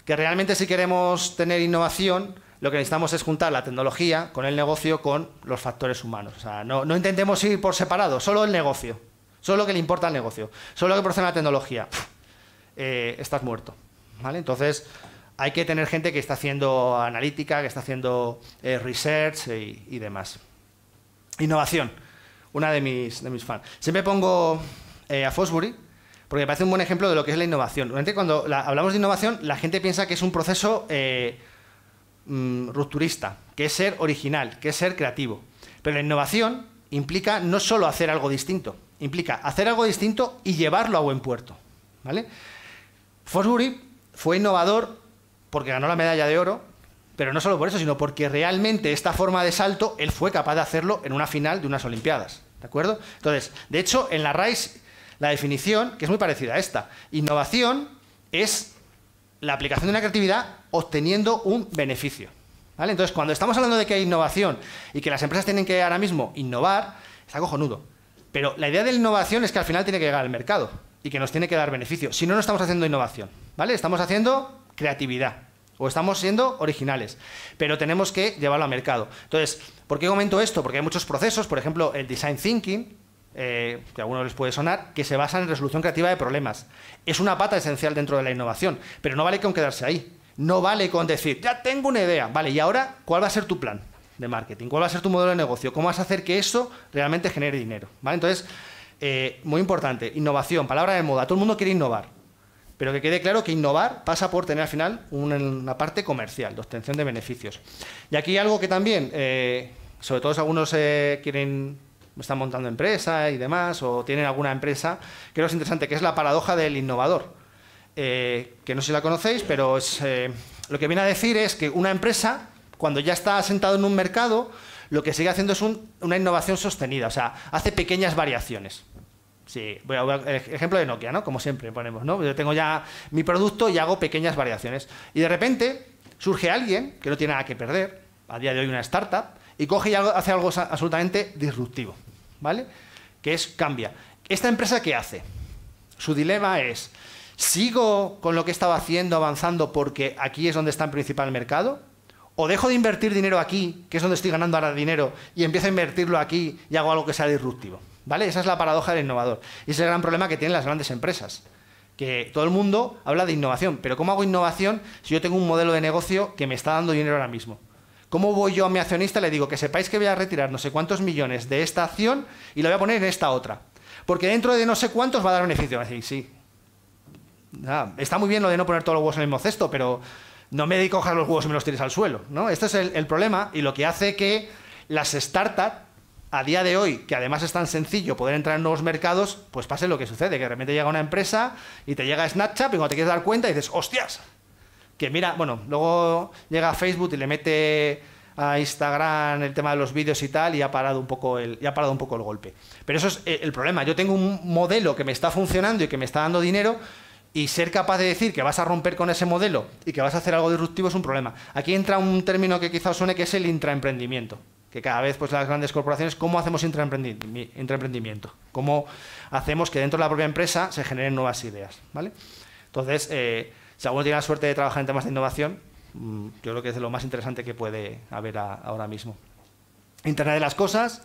que realmente si queremos tener innovación, lo que necesitamos es juntar la tecnología con el negocio con los factores humanos. O sea, no, intentemos ir por separado, solo el negocio, solo lo que le importa al negocio, solo lo que procede la tecnología. Eh, estás muerto. ¿vale? Entonces, hay que tener gente que está haciendo analítica, que está haciendo eh, research eh, y, demás. Innovación, una de mis, de mis fans. Siempre pongo a Fosbury, porque me parece un buen ejemplo de lo que es la innovación. cuando hablamos de innovación, la gente piensa que es un proceso eh, mm, rupturista, que es ser original, que es ser creativo. Pero la innovación implica no solo hacer algo distinto, implica hacer algo distinto y llevarlo a buen puerto. ¿vale? Fosbury fue innovador porque ganó la medalla de oro, pero no solo por eso, sino porque realmente esta forma de salto él fue capaz de hacerlo en una final de unas Olimpiadas. ¿De acuerdo? Entonces, de hecho, en la RAIS la definición, que es muy parecida a esta, innovación es la aplicación de una creatividad obteniendo un beneficio. ¿vale? Entonces, cuando estamos hablando de que hay innovación y que las empresas tienen que ahora mismo innovar, está cojonudo. Pero la idea de la innovación es que al final tiene que llegar al mercado y que nos tiene que dar beneficio. Si no, no estamos haciendo innovación, ¿vale? Estamos haciendo creatividad o estamos siendo originales, pero tenemos que llevarlo al mercado. Entonces, ¿por qué comento esto? Porque hay muchos procesos, por ejemplo, el design thinking, eh, que a algunos les puede sonar, que se basa en resolución creativa de problemas. Es una pata esencial dentro de la innovación, pero no vale con quedarse ahí. No vale con decir, ya tengo una idea, vale, y ahora, ¿cuál va a ser tu plan de marketing? ¿Cuál va a ser tu modelo de negocio? ¿Cómo vas a hacer que eso realmente genere dinero? Entonces, eh, muy importante, innovación, palabra de moda, todo el mundo quiere innovar. Pero que quede claro que innovar pasa por tener al final una parte comercial, de obtención de beneficios. Y aquí hay algo que también, eh, sobre todo si algunos quieren están montando empresa y demás, o tienen alguna empresa, creo que es interesante, que es la paradoja del innovador, eh, que no sé si la conocéis, pero eh, lo que viene a decir es que una empresa, cuando ya está asentado en un mercado, lo que sigue haciendo es una innovación sostenida, o sea, hace pequeñas variaciones. Sí, voy a, ejemplo de Nokia, ¿no? Como siempre ponemos, ¿no? Yo tengo ya mi producto y hago pequeñas variaciones. Y de repente surge alguien que no tiene nada que perder, a día de hoy una startup, y coge y hace algo absolutamente disruptivo, ¿vale? Que es cambia. ¿Esta empresa qué hace? Su dilema es, ¿sigo con lo que estaba haciendo, avanzando, porque aquí es donde está en principal mercado? ¿O dejo de invertir dinero aquí, que es donde estoy ganando ahora dinero, y empiezo a invertirlo aquí y hago algo que sea disruptivo? ¿Vale? Esa es la paradoja del innovador. Y es el gran problema que tienen las grandes empresas. Que todo el mundo habla de innovación, pero ¿cómo hago innovación si yo tengo un modelo de negocio que me está dando dinero ahora mismo? ¿Cómo voy yo a mi accionista? Le digo que sepáis que voy a retirar no sé cuántos millones de esta acción y la voy a poner en esta otra. Porque dentro de no sé cuántos va a dar beneficio. Así, sí. Ah, está muy bien lo de no poner todos los huevos en el mismo cesto, pero no me dedico a los huevos y me los tires al suelo. ¿no? Este es el, el problema y lo que hace que las startups, a día de hoy, que además es tan sencillo poder entrar en nuevos mercados, pues pase lo que sucede, que de repente llega una empresa y te llega Snapchat y cuando te quieres dar cuenta dices, hostias, que mira, bueno, luego llega a Facebook y le mete a Instagram el tema de los vídeos y tal y ha parado un poco el, ha parado un poco el golpe. Pero eso es eh, el problema. Yo tengo un modelo que me está funcionando y que me está dando dinero y ser capaz de decir que vas a romper con ese modelo y que vas a hacer algo disruptivo es un problema. Aquí entra un término que quizás suene que es el intraemprendimiento. Que cada vez pues las grandes corporaciones, ¿cómo hacemos intraemprendimiento? ¿Cómo hacemos que dentro de la propia empresa se generen nuevas ideas? ¿Vale? Entonces, eh, si alguno tiene la suerte de trabajar en temas de innovación, mm, yo creo que es de lo más interesante que puede haber ahora mismo. Internet de las cosas.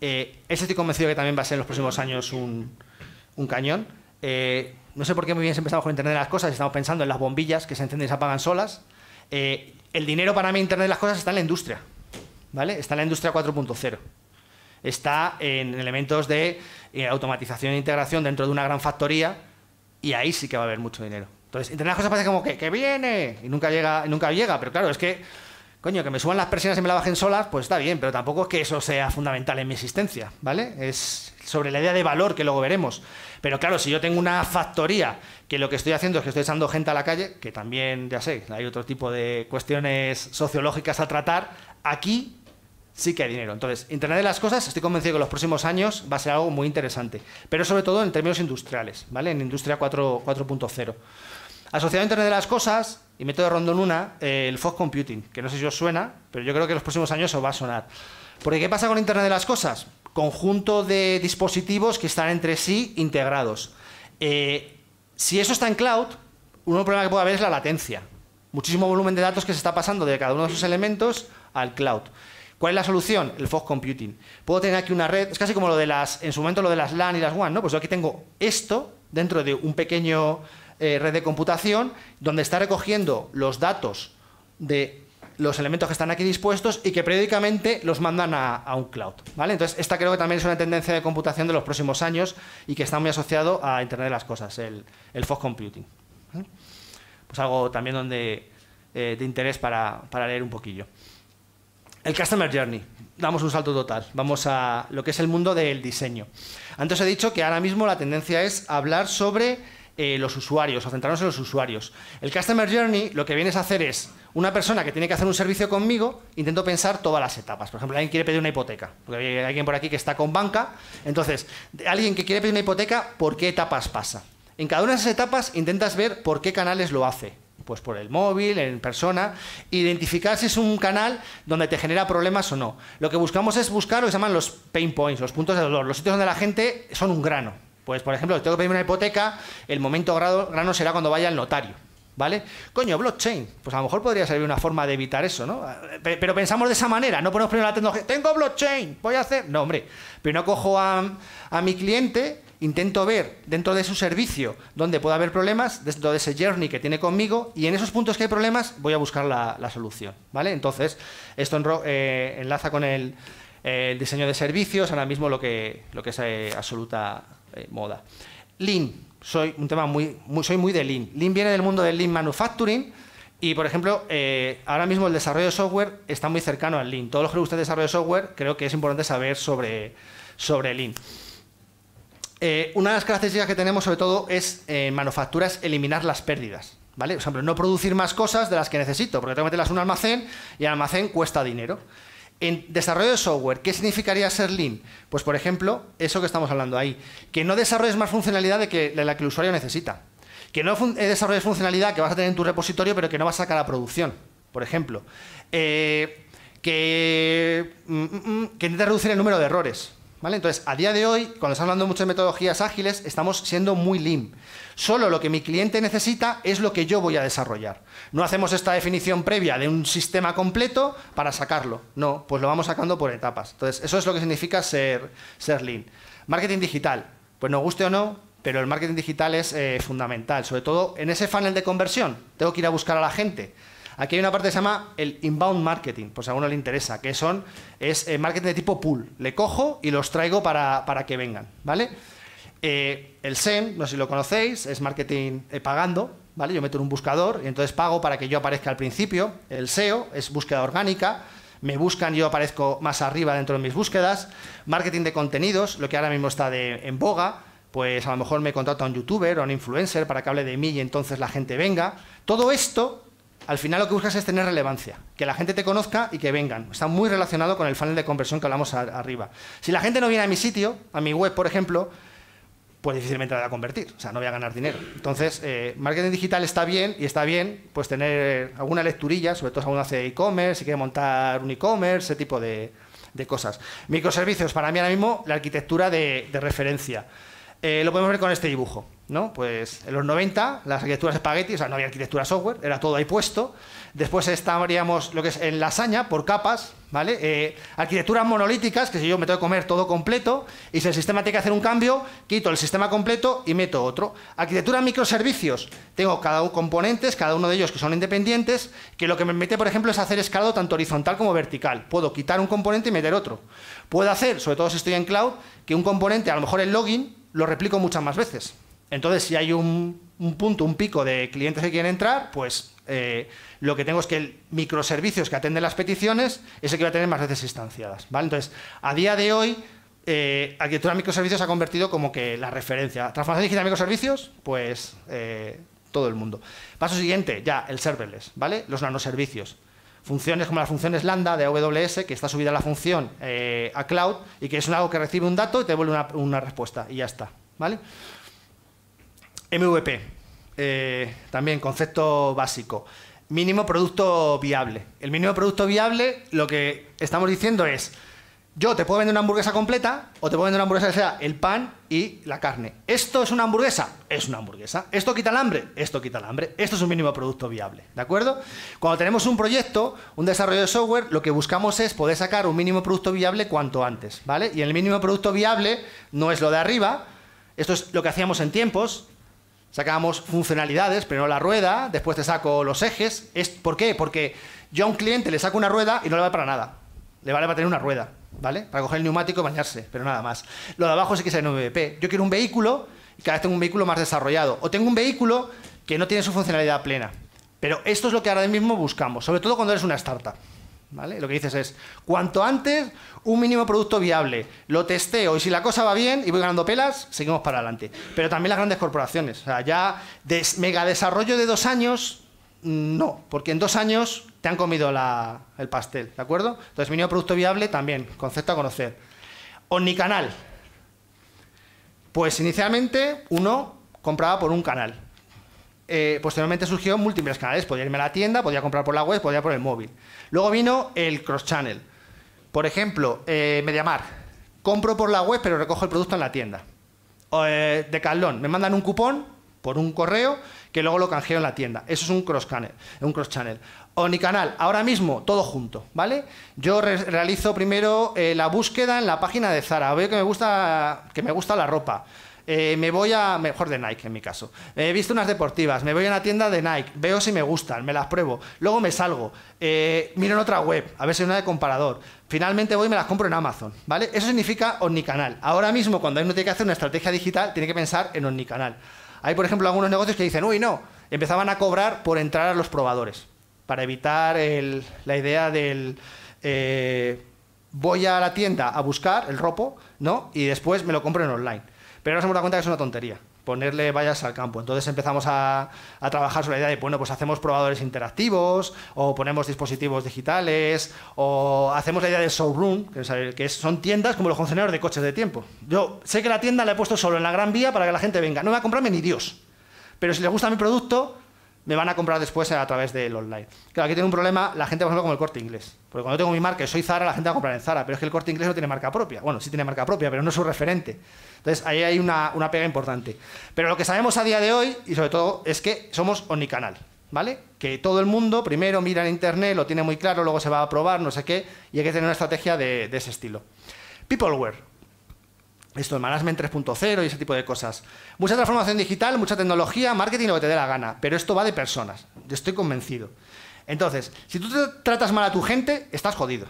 Eh, estoy convencido que también va a ser en los próximos años un, cañón. Eh, no sé por qué muy bien empezamos con Internet de las cosas. Estamos pensando en las bombillas que se encienden y se apagan solas. Eh, el dinero para mí, Internet de las cosas, está en la industria. ¿vale? Está en la industria 4.0. Está en elementos de eh, automatización e integración dentro de una gran factoría y ahí sí que va a haber mucho dinero. Entonces, de las cosas parece como que, viene y nunca llega, nunca llega, pero claro, es que coño, que me suban las presiones y me la bajen solas, pues está bien, pero tampoco es que eso sea fundamental en mi existencia, ¿vale? Es sobre la idea de valor que luego veremos. Pero claro, si yo tengo una factoría que lo que estoy haciendo es que estoy echando gente a la calle, que también, ya sé, hay otro tipo de cuestiones sociológicas a tratar, aquí sí que hay dinero. Entonces, Internet de las Cosas, estoy convencido que en los próximos años va a ser algo muy interesante, pero sobre todo en términos industriales, ¿vale? En Industria 4.0. Asociado a Internet de las Cosas y método de en una, eh, el Fog Computing, que no sé si os suena, pero yo creo que en los próximos años os va a sonar. Porque ¿qué pasa con Internet de las Cosas? Conjunto de dispositivos que están entre sí integrados. Eh, si eso está en cloud, uno problema los problemas que puede haber es la latencia. Muchísimo volumen de datos que se está pasando de cada uno de esos elementos al cloud. ¿Cuál es la solución? El fog computing. Puedo tener aquí una red, es casi como lo de las, en su momento lo de las LAN y las WAN, ¿no? Pues yo aquí tengo esto dentro de un pequeño eh, red de computación donde está recogiendo los datos de los elementos que están aquí dispuestos y que periódicamente los mandan a, un cloud. ¿vale? Entonces, esta creo que también es una tendencia de computación de los próximos años y que está muy asociado a Internet de las Cosas, el, Fox Computing. ¿eh? Pues algo también donde eh, de interés para, para, leer un poquillo. El Customer Journey. Damos un salto total. Vamos a lo que es el mundo del diseño. Antes he dicho que ahora mismo la tendencia es hablar sobre eh, los usuarios o centrarnos en los usuarios. El Customer Journey lo que vienes a hacer es una persona que tiene que hacer un servicio conmigo, intento pensar todas las etapas. Por ejemplo, alguien quiere pedir una hipoteca, porque hay alguien por aquí que está con banca. Entonces, alguien que quiere pedir una hipoteca, ¿por qué etapas pasa? En cada una de esas etapas intentas ver por qué canales lo hace. Pues por el móvil, en persona, identificar si es un canal donde te genera problemas o no. Lo que buscamos es buscar lo que se llaman los pain points, los puntos de dolor, los sitios donde la gente son un grano. Pues, por ejemplo, tengo que pedir una hipoteca, el momento grano será cuando vaya al notario. ¿Vale? Coño, blockchain. Pues a lo mejor podría servir una forma de evitar eso, ¿no? Pero pensamos de esa manera, no ponemos primero la tecnología. Tengo blockchain, voy a hacer. No, hombre. pero no cojo a, mi cliente, intento ver dentro de su servicio dónde puede haber problemas, dentro de ese journey que tiene conmigo, y en esos puntos que hay problemas voy a buscar la, solución. ¿Vale? Entonces, esto eh, enlaza con el, diseño de servicios, ahora mismo lo que, lo que es eh, absoluta eh, moda. Lean, soy un tema muy, soy muy de Lean. Lean viene del mundo del Lean Manufacturing y, por ejemplo, eh, ahora mismo el desarrollo de software está muy cercano al Lean. Todos los que gustan desarrollo de software, creo que es importante saber sobre, sobre Lean. Eh, una de las características que tenemos, sobre todo, es en manufacturas eliminar las pérdidas. ¿Vale? Por ejemplo, no producir más cosas de las que necesito, porque tengo que meterlas en un almacén y el almacén cuesta dinero. En desarrollo de software, ¿qué significaría ser lean? Pues, por ejemplo, eso que estamos hablando ahí, que no desarrolles más funcionalidad de, la que el usuario necesita, que no eh, desarrolles funcionalidad que vas a tener en tu repositorio pero que no vas a sacar a producción, por ejemplo, eh, que, mm, mm, mm reducir el número de errores. Entonces, a día de hoy, cuando estamos hablando de muchas metodologías ágiles, estamos siendo muy lean. Solo lo que mi cliente necesita es lo que yo voy a desarrollar. No hacemos esta definición previa de un sistema completo para sacarlo. No, pues lo vamos sacando por etapas. Entonces, eso es lo que significa ser, ser lean. Marketing digital. Pues nos guste o no, pero el marketing digital es eh, fundamental, sobre todo en ese funnel de conversión. Tengo que ir a buscar a la gente. Aquí hay una parte que se llama el inbound marketing, pues si a uno le interesa, que son, es eh, marketing de tipo pool. Le cojo y los traigo para, para que vengan, ¿vale? Eh, el SEM, no sé si lo conocéis, es marketing eh, pagando, ¿vale? Yo meto en un buscador y entonces pago para que yo aparezca al principio. El SEO es búsqueda orgánica, me buscan, y yo aparezco más arriba dentro de mis búsquedas. Marketing de contenidos, lo que ahora mismo está de, en boga, pues a lo mejor me contrata un youtuber o un influencer para que hable de mí y entonces la gente venga. Todo esto, al final lo que buscas es tener relevancia, que la gente te conozca y que vengan. Está muy relacionado con el funnel de conversión que hablamos arriba. Si la gente no viene a mi sitio, a mi web, por ejemplo, pues difícilmente la voy a convertir, o sea, no voy a ganar dinero. Entonces, eh, marketing digital está bien y está bien pues tener alguna lecturilla, sobre todo si uno hace e-commerce, si quiere montar un e-commerce, ese tipo de, cosas. Microservicios, para mí ahora mismo la arquitectura de, referencia. Eh, lo podemos ver con este dibujo. ¿no? Pues en los 90 las arquitecturas espagueti, o sea, no había arquitectura software, era todo ahí puesto. Después estaríamos lo que es en lasaña, por capas, eh, arquitecturas monolíticas, que si yo me tengo que comer todo completo, y si el sistema tiene que hacer un cambio, quito el sistema completo y meto otro. Arquitectura microservicios, tengo cada uno componentes, cada uno de ellos que son independientes, que lo que me mete, por ejemplo, es hacer escalado tanto horizontal como vertical. Puedo quitar un componente y meter otro. Puedo hacer, sobre todo si estoy en cloud, que un componente, a lo mejor el login, lo replico muchas más veces. Entonces, si hay un, punto, un pico de clientes que quieren entrar, pues eh, lo que tengo es que el microservicios que atenden las peticiones es el que va a tener más veces instanciadas. ¿vale? Entonces, a día de hoy, eh, arquitectura de microservicios se ha convertido como que la referencia. Transformación digital de microservicios, pues eh, todo el mundo. Paso siguiente, ya, el serverless, ¿vale? Los nanoservicios. Funciones como las funciones lambda de AWS, que está subida la función eh, a cloud y que es algo que recibe un dato y te devuelve una, una respuesta y ya está, ¿vale? MVP, eh, también concepto básico. Mínimo producto viable. El mínimo producto viable, lo que estamos diciendo es, yo te puedo vender una hamburguesa completa o te puedo vender una hamburguesa que sea el pan y la carne. ¿Esto es una hamburguesa? Es una hamburguesa. ¿Esto quita el hambre? Esto quita el hambre. Esto es un mínimo producto viable. ¿De acuerdo? Cuando tenemos un proyecto, un desarrollo de software, lo que buscamos es poder sacar un mínimo producto viable cuanto antes. ¿Vale? Y el mínimo producto viable no es lo de arriba. Esto es lo que hacíamos en tiempos, Sacamos funcionalidades, primero la rueda, después te saco los ejes. ¿Es, ¿Por qué? Porque yo a un cliente le saco una rueda y no le vale para nada. Le vale para tener una rueda, ¿vale? Para coger el neumático y bañarse, pero nada más. Lo de abajo es que es el MVP. Yo quiero un vehículo y cada vez tengo un vehículo más desarrollado. O tengo un vehículo que no tiene su funcionalidad plena. Pero esto es lo que ahora mismo buscamos, sobre todo cuando eres una startup. Lo que dices es, cuanto antes, un mínimo producto viable, lo testeo y si la cosa va bien y voy ganando pelas, seguimos para adelante. Pero también las grandes corporaciones, o sea, ya mega desarrollo de dos años, mm, no, porque en dos años te han comido el pastel, ¿de acuerdo? Entonces, mínimo producto viable también, concepto a conocer. Omnicanal. Pues inicialmente uno compraba por un canal. Eh, posteriormente surgió múltiples canales. Podía irme a la tienda, podía comprar por la web, podía por el móvil. Luego vino el cross-channel. Por ejemplo, Media eh, Mediamar. Compro por la web, pero recojo el producto en la tienda. Eh, de Caldón, me mandan un cupón por un correo que luego lo canjeo en la tienda. Eso es un cross-channel. Un cross-channel. canal. ahora mismo, todo junto, ¿vale? Yo realizo primero la búsqueda en la página de Zara. Veo que me gusta, que me gusta la ropa eh, me voy a, mejor de Nike en mi caso, eh, he visto unas deportivas, me voy a una tienda de Nike, veo si me gustan, me las pruebo, luego me salgo, eh, miro en otra web, a ver si hay una de comparador, finalmente voy y me las compro en Amazon, ¿vale? Eso significa omnicanal. Ahora mismo cuando uno tiene que hacer una estrategia digital, tiene que pensar en omnicanal. Hay, por ejemplo, algunos negocios que dicen, uy, no, empezaban a cobrar por entrar a los probadores, para evitar la idea del eh, voy a la tienda a buscar el ropo, ¿no? Y después me lo compro en online. Pero nos hemos dado cuenta que es una tontería ponerle vallas al campo. Entonces empezamos a, trabajar sobre la idea de, bueno, pues hacemos probadores interactivos, o ponemos dispositivos digitales, o hacemos la idea de showroom, que, son tiendas como los concesionarios de coches de tiempo. Yo sé que la tienda la he puesto solo en la Gran Vía para que la gente venga. No me va a comprarme ni Dios. Pero si le gusta mi producto, me van a comprar después a través del online. Claro, aquí tiene un problema la gente, por ejemplo, con el corte inglés. Porque cuando tengo mi marca y soy Zara, la gente va a comprar en Zara, pero es que el corte inglés no tiene marca propia. Bueno, sí tiene marca propia, pero no es su referente. Entonces, ahí hay una, pega importante. Pero lo que sabemos a día de hoy, y sobre todo, es que somos omnicanal. ¿Vale? Que todo el mundo primero mira en internet, lo tiene muy claro, luego se va a probar, no sé qué, y hay que tener una estrategia de, de ese estilo. Peopleware esto, el Management 3.0 y ese tipo de cosas. Mucha transformación digital, mucha tecnología, marketing, lo que te dé la gana, pero esto va de personas, yo estoy convencido. Entonces, si tú te tratas mal a tu gente, estás jodido.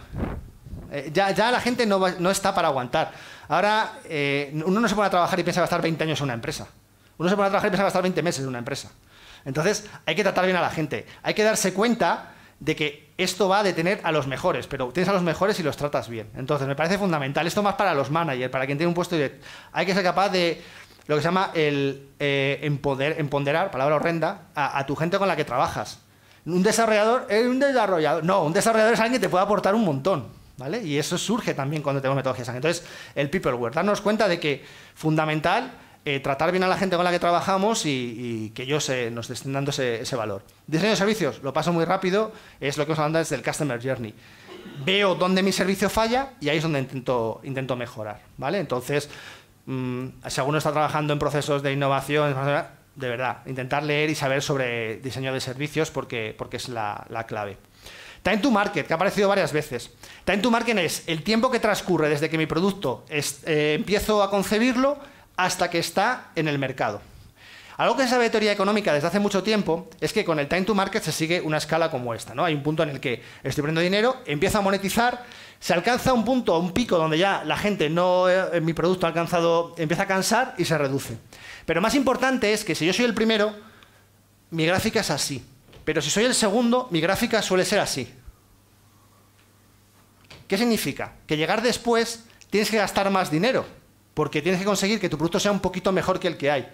Eh, ya, la gente no, no, está para aguantar. Ahora, eh, uno no se pone a trabajar y piensa gastar 20 años en una empresa. Uno se pone a trabajar y piensa gastar 20 meses en una empresa. Entonces, hay que tratar bien a la gente. Hay que darse cuenta de que esto va a detener a los mejores, pero tienes a los mejores y los tratas bien. Entonces, me parece fundamental. Esto más para los managers, para quien tiene un puesto directo. Hay que ser capaz de lo que se llama el eh, empoderar, palabra horrenda, a, tu gente con la que trabajas. Un desarrollador es un desarrollador. No, un desarrollador es alguien que te puede aportar un montón. ¿vale? Y eso surge también cuando tenemos metodologías. Entonces, el peopleware, darnos cuenta de que fundamental eh, tratar bien a la gente con la que trabajamos y, que ellos eh, nos estén dando ese, valor. Diseño de servicios, lo paso muy rápido, es lo que os hablando desde el Customer Journey. Veo dónde mi servicio falla y ahí es donde intento, intento mejorar, ¿vale? Entonces, mm, si alguno está trabajando en procesos de innovación, de verdad, intentar leer y saber sobre diseño de servicios porque, porque es la, clave. Time to market, que ha aparecido varias veces. Time to market es el tiempo que transcurre desde que mi producto eh, empiezo a concebirlo hasta que está en el mercado. Algo que se sabe de teoría económica desde hace mucho tiempo es que con el time to market se sigue una escala como esta. ¿no? Hay un punto en el que estoy poniendo dinero, empiezo a monetizar, se alcanza un punto, un pico donde ya la gente no, eh, mi producto ha alcanzado, empieza a cansar y se reduce. Pero más importante es que si yo soy el primero, mi gráfica es así. Pero si soy el segundo, mi gráfica suele ser así. ¿Qué significa? Que llegar después tienes que gastar más dinero porque tienes que conseguir que tu producto sea un poquito mejor que el que hay.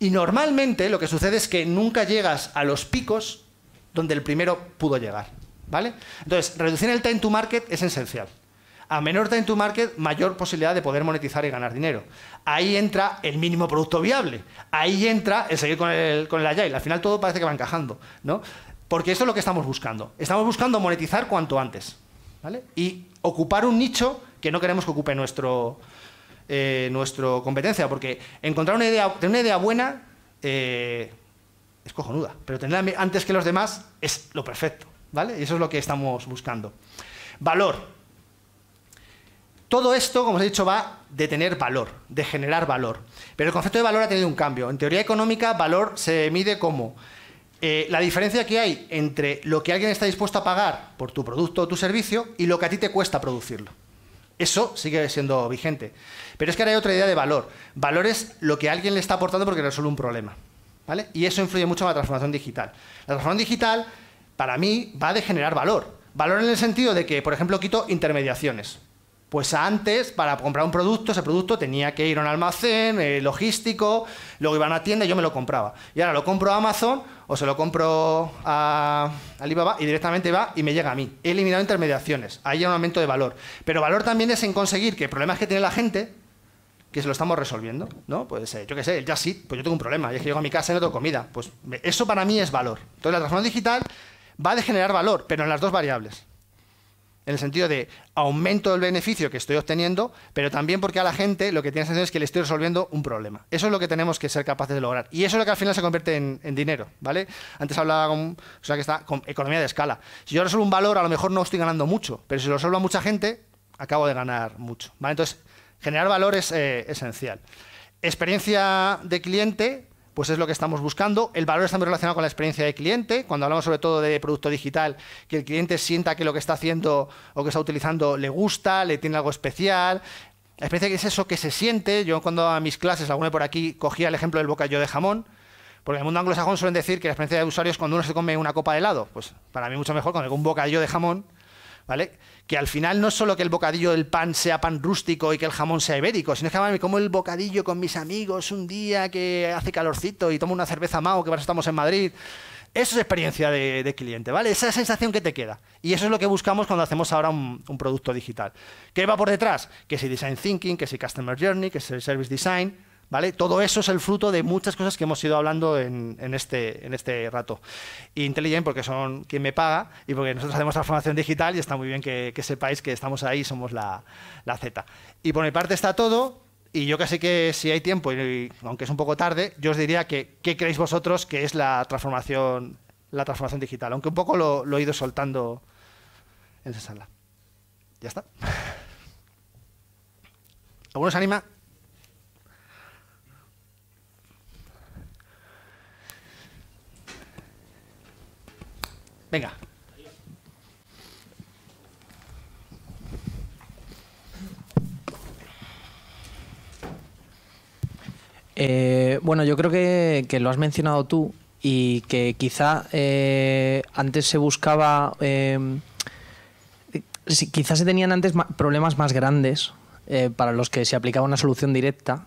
Y normalmente lo que sucede es que nunca llegas a los picos donde el primero pudo llegar. ¿Vale? Entonces, reducir el time to market es esencial. A menor time to market, mayor posibilidad de poder monetizar y ganar dinero. Ahí entra el mínimo producto viable. Ahí entra el seguir con el, con agile. Al final todo parece que va encajando, ¿no? Porque eso es lo que estamos buscando. Estamos buscando monetizar cuanto antes, Y ocupar un nicho que no queremos que ocupe nuestro, eh, nuestra competencia, porque encontrar una idea, tener una idea buena eh, es cojonuda, pero tenerla antes que los demás es lo perfecto, ¿vale? Y eso es lo que estamos buscando. Valor. Todo esto, como os he dicho, va de tener valor, de generar valor. Pero el concepto de valor ha tenido un cambio. En teoría económica, valor se mide como eh, la diferencia que hay entre lo que alguien está dispuesto a pagar por tu producto o tu servicio y lo que a ti te cuesta producirlo. Eso sigue siendo vigente. Pero es que ahora hay otra idea de valor. Valor es lo que alguien le está aportando porque resuelve un problema. ¿vale? Y eso influye mucho en la transformación digital. La transformación digital, para mí, va de generar valor. Valor en el sentido de que, por ejemplo, quito intermediaciones. Pues antes, para comprar un producto, ese producto tenía que ir a un almacén, eh, logístico, luego iba a una tienda y yo me lo compraba. Y ahora lo compro a Amazon o se lo compro a Alibaba y directamente va y me llega a mí. He eliminado intermediaciones, ahí hay un aumento de valor. Pero valor también es en conseguir que problemas que tiene la gente, que se lo estamos resolviendo, ¿no? Pues ser, eh, yo qué sé, el sí, pues yo tengo un problema, y es que llego a mi casa y no tengo comida. Pues eso para mí es valor. Entonces la transformación digital va a generar valor, pero en las dos variables en el sentido de aumento del beneficio que estoy obteniendo, pero también porque a la gente lo que tiene es que le estoy resolviendo un problema. Eso es lo que tenemos que ser capaces de lograr. Y eso es lo que al final se convierte en, dinero, ¿vale? Antes hablaba con, que está, economía de escala. Si yo resuelvo un valor, a lo mejor no estoy ganando mucho, pero si lo resuelvo a mucha gente, acabo de ganar mucho, Entonces, generar valor es eh, esencial. Experiencia de cliente, pues es lo que estamos buscando. El valor está muy relacionado con la experiencia del cliente. Cuando hablamos sobre todo de producto digital, que el cliente sienta que lo que está haciendo o que está utilizando le gusta, le tiene algo especial. La experiencia que es eso que se siente. Yo cuando a mis clases, alguna vez por aquí, cogía el ejemplo del bocadillo de jamón. Porque en el mundo anglosajón suelen decir que la experiencia de usuario es cuando uno se come una copa de helado. Pues para mí mucho mejor cuando un bocadillo de jamón ¿vale? Que al final no es solo que el bocadillo del pan sea pan rústico y que el jamón sea ibérico, sino que me como el bocadillo con mis amigos un día que hace calorcito y tomo una cerveza Mao, que estamos en Madrid. Eso es experiencia de, cliente, ¿vale? Esa sensación que te queda. Y eso es lo que buscamos cuando hacemos ahora un, un, producto digital. ¿Qué va por detrás? Que si design thinking, que si customer journey, que si service design. ¿Vale? Todo eso es el fruto de muchas cosas que hemos ido hablando este, en, este, rato. Intelligent porque son quien me paga y porque nosotros hacemos transformación digital y está muy bien que, sepáis que estamos ahí, y somos la, Z. Y por mi parte está todo. Y yo casi que si hay tiempo, y aunque es un poco tarde, yo os diría que qué creéis vosotros que es la transformación, la transformación digital. Aunque un poco lo, lo he ido soltando en esa sala. Ya está. ¿Alguno se anima? Venga. Eh, bueno, yo creo que, lo has mencionado tú y que quizá eh, antes se buscaba, eh, quizá se tenían antes problemas más grandes para los que se aplicaba una solución directa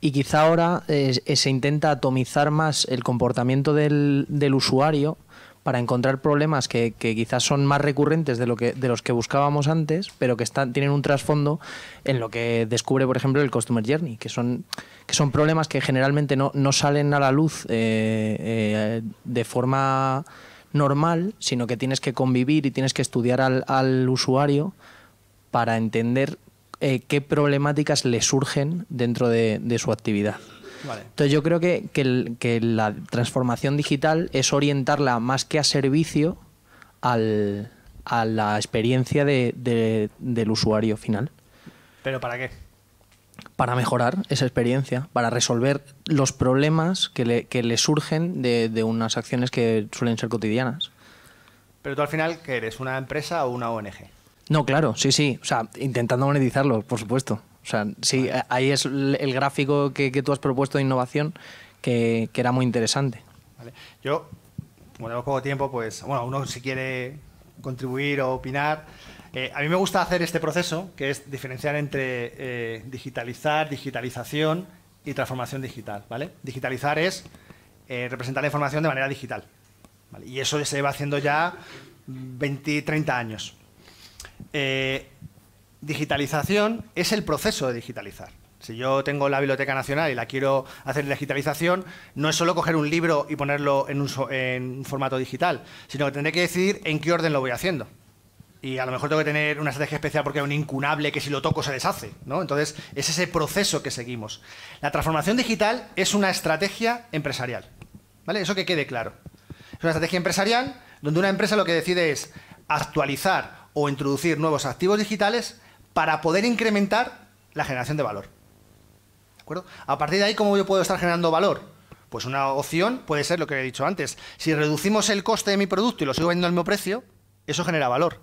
y quizá ahora se intenta atomizar más el comportamiento del, del usuario para encontrar problemas que, quizás son más recurrentes de, lo que, de los que buscábamos antes, pero que están, tienen un trasfondo en lo que descubre, por ejemplo, el Customer Journey, que son, que son problemas que generalmente no, no salen a la luz eh, eh, de forma normal, sino que tienes que convivir y tienes que estudiar al, al usuario para entender eh, qué problemáticas le surgen dentro de su actividad. Entonces yo creo que, la transformación digital es orientarla más que a servicio al, a la experiencia de, del usuario final. ¿Pero para qué? Para mejorar esa experiencia, para resolver los problemas que le, que le surgen de, de unas acciones que suelen ser cotidianas. Pero tú al final, ¿qué eres? ¿Una empresa o una ONG? No, claro, sí, sí. O sea, intentando monetizarlo, por supuesto sea, sí, ahí es el gráfico que, tú has propuesto de innovación que, era muy interesante. Yo, como tengo poco tiempo, pues, bueno, uno si quiere contribuir o opinar. Eh, a mí me gusta hacer este proceso, que es diferenciar entre eh, digitalizar, digitalización y transformación digital, ¿vale? Digitalizar es eh, representar la información de manera digital, Y eso se va haciendo ya 20, 30 años digitalización es el proceso de digitalizar. Si yo tengo la Biblioteca Nacional y la quiero hacer digitalización, no es solo coger un libro y ponerlo en un, formato digital, sino que tendré que decidir en qué orden lo voy haciendo. Y a lo mejor tengo que tener una estrategia especial porque hay un incunable que si lo toco se deshace. ¿no? Entonces, es ese proceso que seguimos. La transformación digital es una estrategia empresarial. ¿vale? Eso que quede claro. Es una estrategia empresarial donde una empresa lo que decide es actualizar o introducir nuevos activos digitales para poder incrementar la generación de valor. ¿De acuerdo? A partir de ahí, ¿cómo yo puedo estar generando valor? Pues una opción puede ser lo que he dicho antes. Si reducimos el coste de mi producto y lo sigo vendiendo al mismo precio, eso genera valor.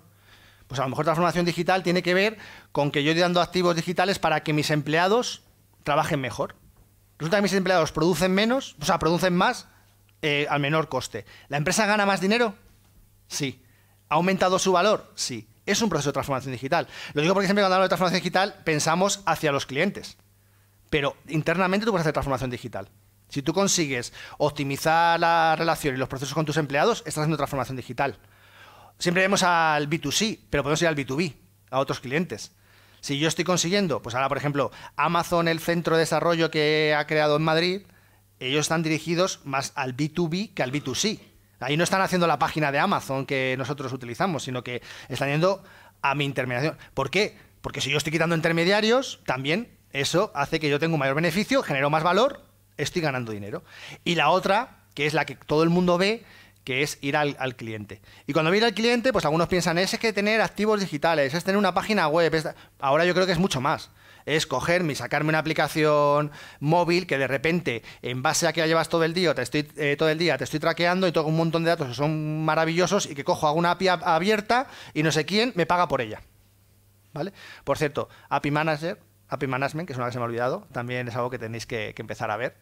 Pues a lo mejor transformación digital tiene que ver con que yo estoy dando activos digitales para que mis empleados trabajen mejor. Resulta que mis empleados producen menos, o sea, producen más eh, al menor coste. ¿La empresa gana más dinero? Sí. ¿Ha aumentado su valor? Sí es un proceso de transformación digital. Lo digo porque siempre cuando hablamos de transformación digital pensamos hacia los clientes, pero internamente tú puedes hacer transformación digital. Si tú consigues optimizar la relación y los procesos con tus empleados, estás haciendo transformación digital. Siempre vemos al B2C, pero podemos ir al B2B, a otros clientes. Si yo estoy consiguiendo, pues ahora, por ejemplo, Amazon, el centro de desarrollo que ha creado en Madrid, ellos están dirigidos más al B2B que al B2C. Ahí no están haciendo la página de Amazon que nosotros utilizamos, sino que están yendo a mi intermediación. ¿Por qué? Porque si yo estoy quitando intermediarios, también eso hace que yo tenga un mayor beneficio, genero más valor, estoy ganando dinero. Y la otra, que es la que todo el mundo ve, que es ir al, cliente. Y cuando ir al cliente, pues algunos piensan, es que tener activos digitales, es tener una página web. Ahora yo creo que es mucho más es cogerme y sacarme una aplicación móvil que de repente, en base a que la llevas todo el día, te estoy, eh, todo el día, te estoy traqueando y tengo un montón de datos que son maravillosos y que cojo alguna API abierta y no sé quién me paga por ella. ¿Vale? Por cierto, API Manager, API Management, que es una que se me ha olvidado, también es algo que tenéis que, empezar a ver,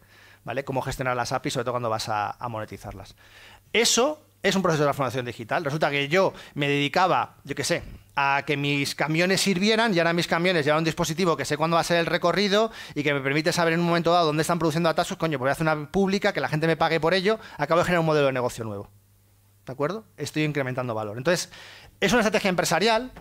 ¿vale? Cómo gestionar las APIs, sobre todo cuando vas a, a monetizarlas. Eso es un proceso de transformación digital. Resulta que yo me dedicaba, yo qué sé, a que mis camiones sirvieran y ahora mis camiones llevan un dispositivo que sé cuándo va a ser el recorrido y que me permite saber en un momento dado dónde están produciendo atascos, coño, pues voy a hacer una pública, que la gente me pague por ello, acabo de generar un modelo de negocio nuevo. ¿De acuerdo? Estoy incrementando valor. Entonces, es una estrategia empresarial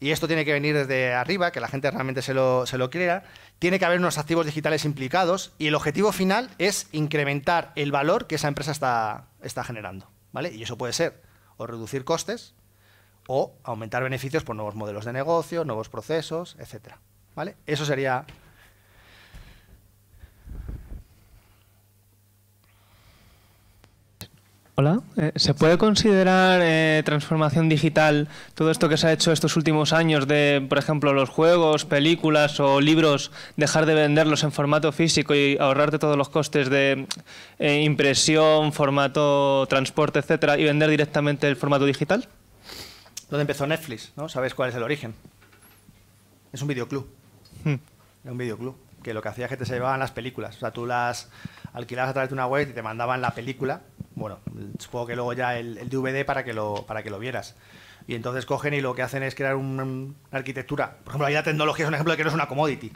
y esto tiene que venir desde arriba, que la gente realmente se lo, se lo crea, tiene que haber unos activos digitales implicados y el objetivo final es incrementar el valor que esa empresa está, está generando. ¿vale? Y eso puede ser o reducir costes o aumentar beneficios por nuevos modelos de negocio, nuevos procesos, etcétera, ¿vale? Eso sería Hola, eh, ¿se puede considerar eh, transformación digital todo esto que se ha hecho estos últimos años de, por ejemplo, los juegos, películas o libros, dejar de venderlos en formato físico y ahorrarte todos los costes de eh, impresión, formato, transporte, etcétera, y vender directamente el formato digital? ¿Dónde empezó Netflix? ¿no? ¿Sabes cuál es el origen? Es un videoclub. Hmm. un videoclub que lo que hacía es que te se llevaban las películas. O sea, tú las alquilabas a través de una web y te mandaban la película bueno, supongo que luego ya el, DVD para que, lo, para que lo vieras. Y entonces cogen y lo que hacen es crear una arquitectura. Por ejemplo, hay la tecnología es un ejemplo de que no es una commodity.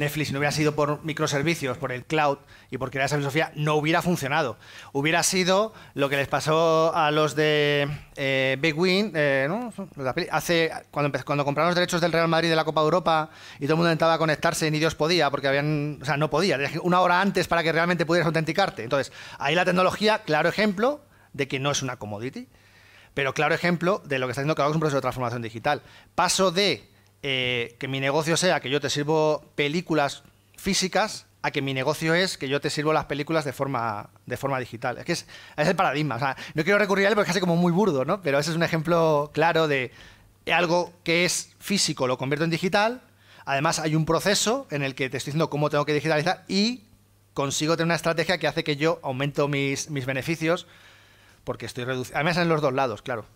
Netflix, si no hubiera sido por microservicios, por el cloud y por crear esa filosofía, no hubiera funcionado. Hubiera sido lo que les pasó a los de eh, Big Win, eh, Hace, cuando, cuando compraron los derechos del Real Madrid de la Copa de Europa y todo el mundo intentaba conectarse, y ni Dios podía, porque habían, o sea, no podía, una hora antes para que realmente pudieras autenticarte. Entonces, ahí la tecnología, claro ejemplo de que no es una commodity. Pero claro ejemplo de lo que está haciendo que es un proceso de transformación digital. Paso de eh, que mi negocio sea que yo te sirvo películas físicas a que mi negocio es que yo te sirvo las películas de forma, de forma digital. Es que es, el paradigma. no quiero recurrir a él porque es casi como muy burdo, ¿no? Pero ese es un ejemplo claro de algo que es físico lo convierto en digital. Además, hay un proceso en el que te estoy diciendo cómo tengo que digitalizar y consigo tener una estrategia que hace que yo aumento mis, mis beneficios porque estoy reduciendo. Además, en los dos lados, claro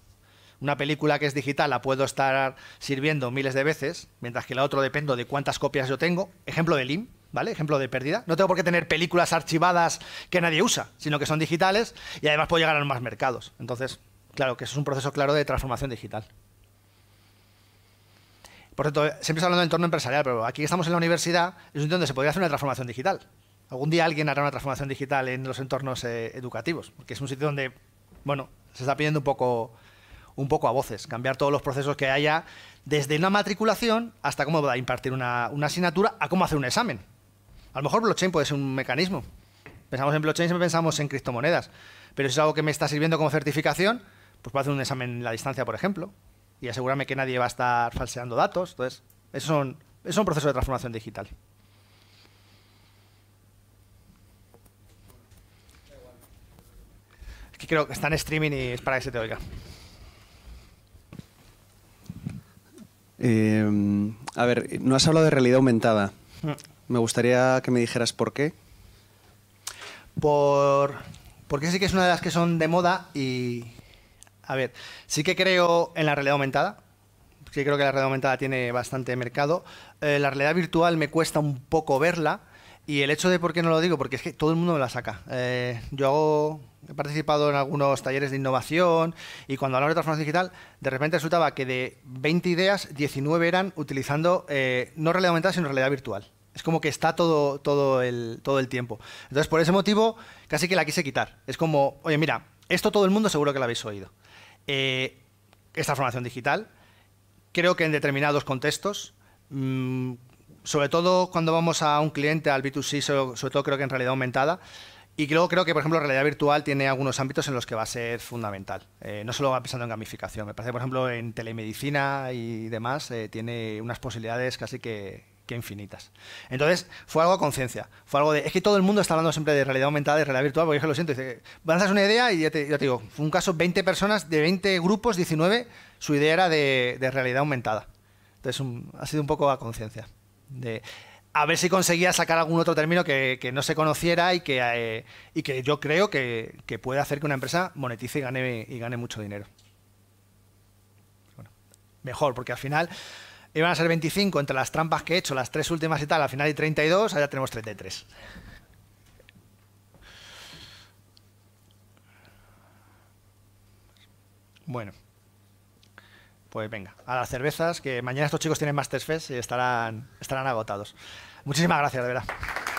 una película que es digital la puedo estar sirviendo miles de veces, mientras que la otra dependo de cuántas copias yo tengo. Ejemplo de LIM, ¿vale? Ejemplo de pérdida. No tengo por qué tener películas archivadas que nadie usa, sino que son digitales y además puedo llegar a más mercados. Entonces, claro, que eso es un proceso claro de transformación digital. Por cierto, siempre estoy hablando de entorno empresarial, pero aquí estamos en la universidad, es un sitio donde se podría hacer una transformación digital. Algún día alguien hará una transformación digital en los entornos eh, educativos, porque es un sitio donde, bueno, se está pidiendo un poco un poco a voces, cambiar todos los procesos que haya, desde una matriculación hasta cómo va a impartir una, una, asignatura a cómo hacer un examen. A lo mejor blockchain puede ser un mecanismo. Pensamos en blockchain, siempre pensamos en criptomonedas. Pero si es algo que me está sirviendo como certificación, pues puedo hacer un examen en la distancia, por ejemplo, y asegurarme que nadie va a estar falseando datos. Entonces, es un es de transformación digital. creo que está en streaming y es para que se te oiga. Eh, a ver, no has hablado de realidad aumentada. Mm. Me gustaría que me dijeras por qué. Por... Porque sí que es una de las que son de moda y... A ver, sí que creo en la realidad aumentada. Sí creo que la realidad aumentada tiene bastante mercado. Eh, la realidad virtual me cuesta un poco verla y el hecho de por qué no lo digo, porque es que todo el mundo me la saca. Eh, yo he participado en algunos talleres de innovación y cuando hablamos de transformación digital, de repente resultaba que de 20 ideas, 19 eran utilizando eh, no realidad aumentada, sino realidad virtual. Es como que está todo, todo, el, todo el tiempo. Entonces, por ese motivo, casi que la quise quitar. Es como, oye, mira, esto todo el mundo seguro que lo habéis oído. Eh, esta formación digital, creo que en determinados contextos, mm, sobre todo cuando vamos a un cliente, al B2C, sobre, todo creo que en realidad aumentada. Y luego creo que, por ejemplo, realidad virtual tiene algunos ámbitos en los que va a ser fundamental. Eh, no solo va pensando en gamificación, me parece, por ejemplo, en telemedicina y demás, eh, tiene unas posibilidades casi que, infinitas. Entonces, fue algo a conciencia. Fue algo de. Es que todo el mundo está hablando siempre de realidad aumentada, de realidad virtual, porque yo lo siento. Dice, lanzas una idea y ya te, digo, fue un caso 20 personas, de 20 grupos, 19, su idea era de, realidad aumentada. Entonces, ha sido un poco a conciencia a ver si conseguía sacar algún otro término que, no se conociera y que, eh, y que yo creo que, puede hacer que una empresa monetice y gane, y gane mucho dinero. mejor, porque al final iban a ser 25 entre las trampas que he hecho, las tres últimas y tal, al final hay 32, allá tenemos 33. Bueno pues venga, a las cervezas, que mañana estos chicos tienen Masters Fest y estarán, estarán agotados. Muchísimas gracias, de verdad.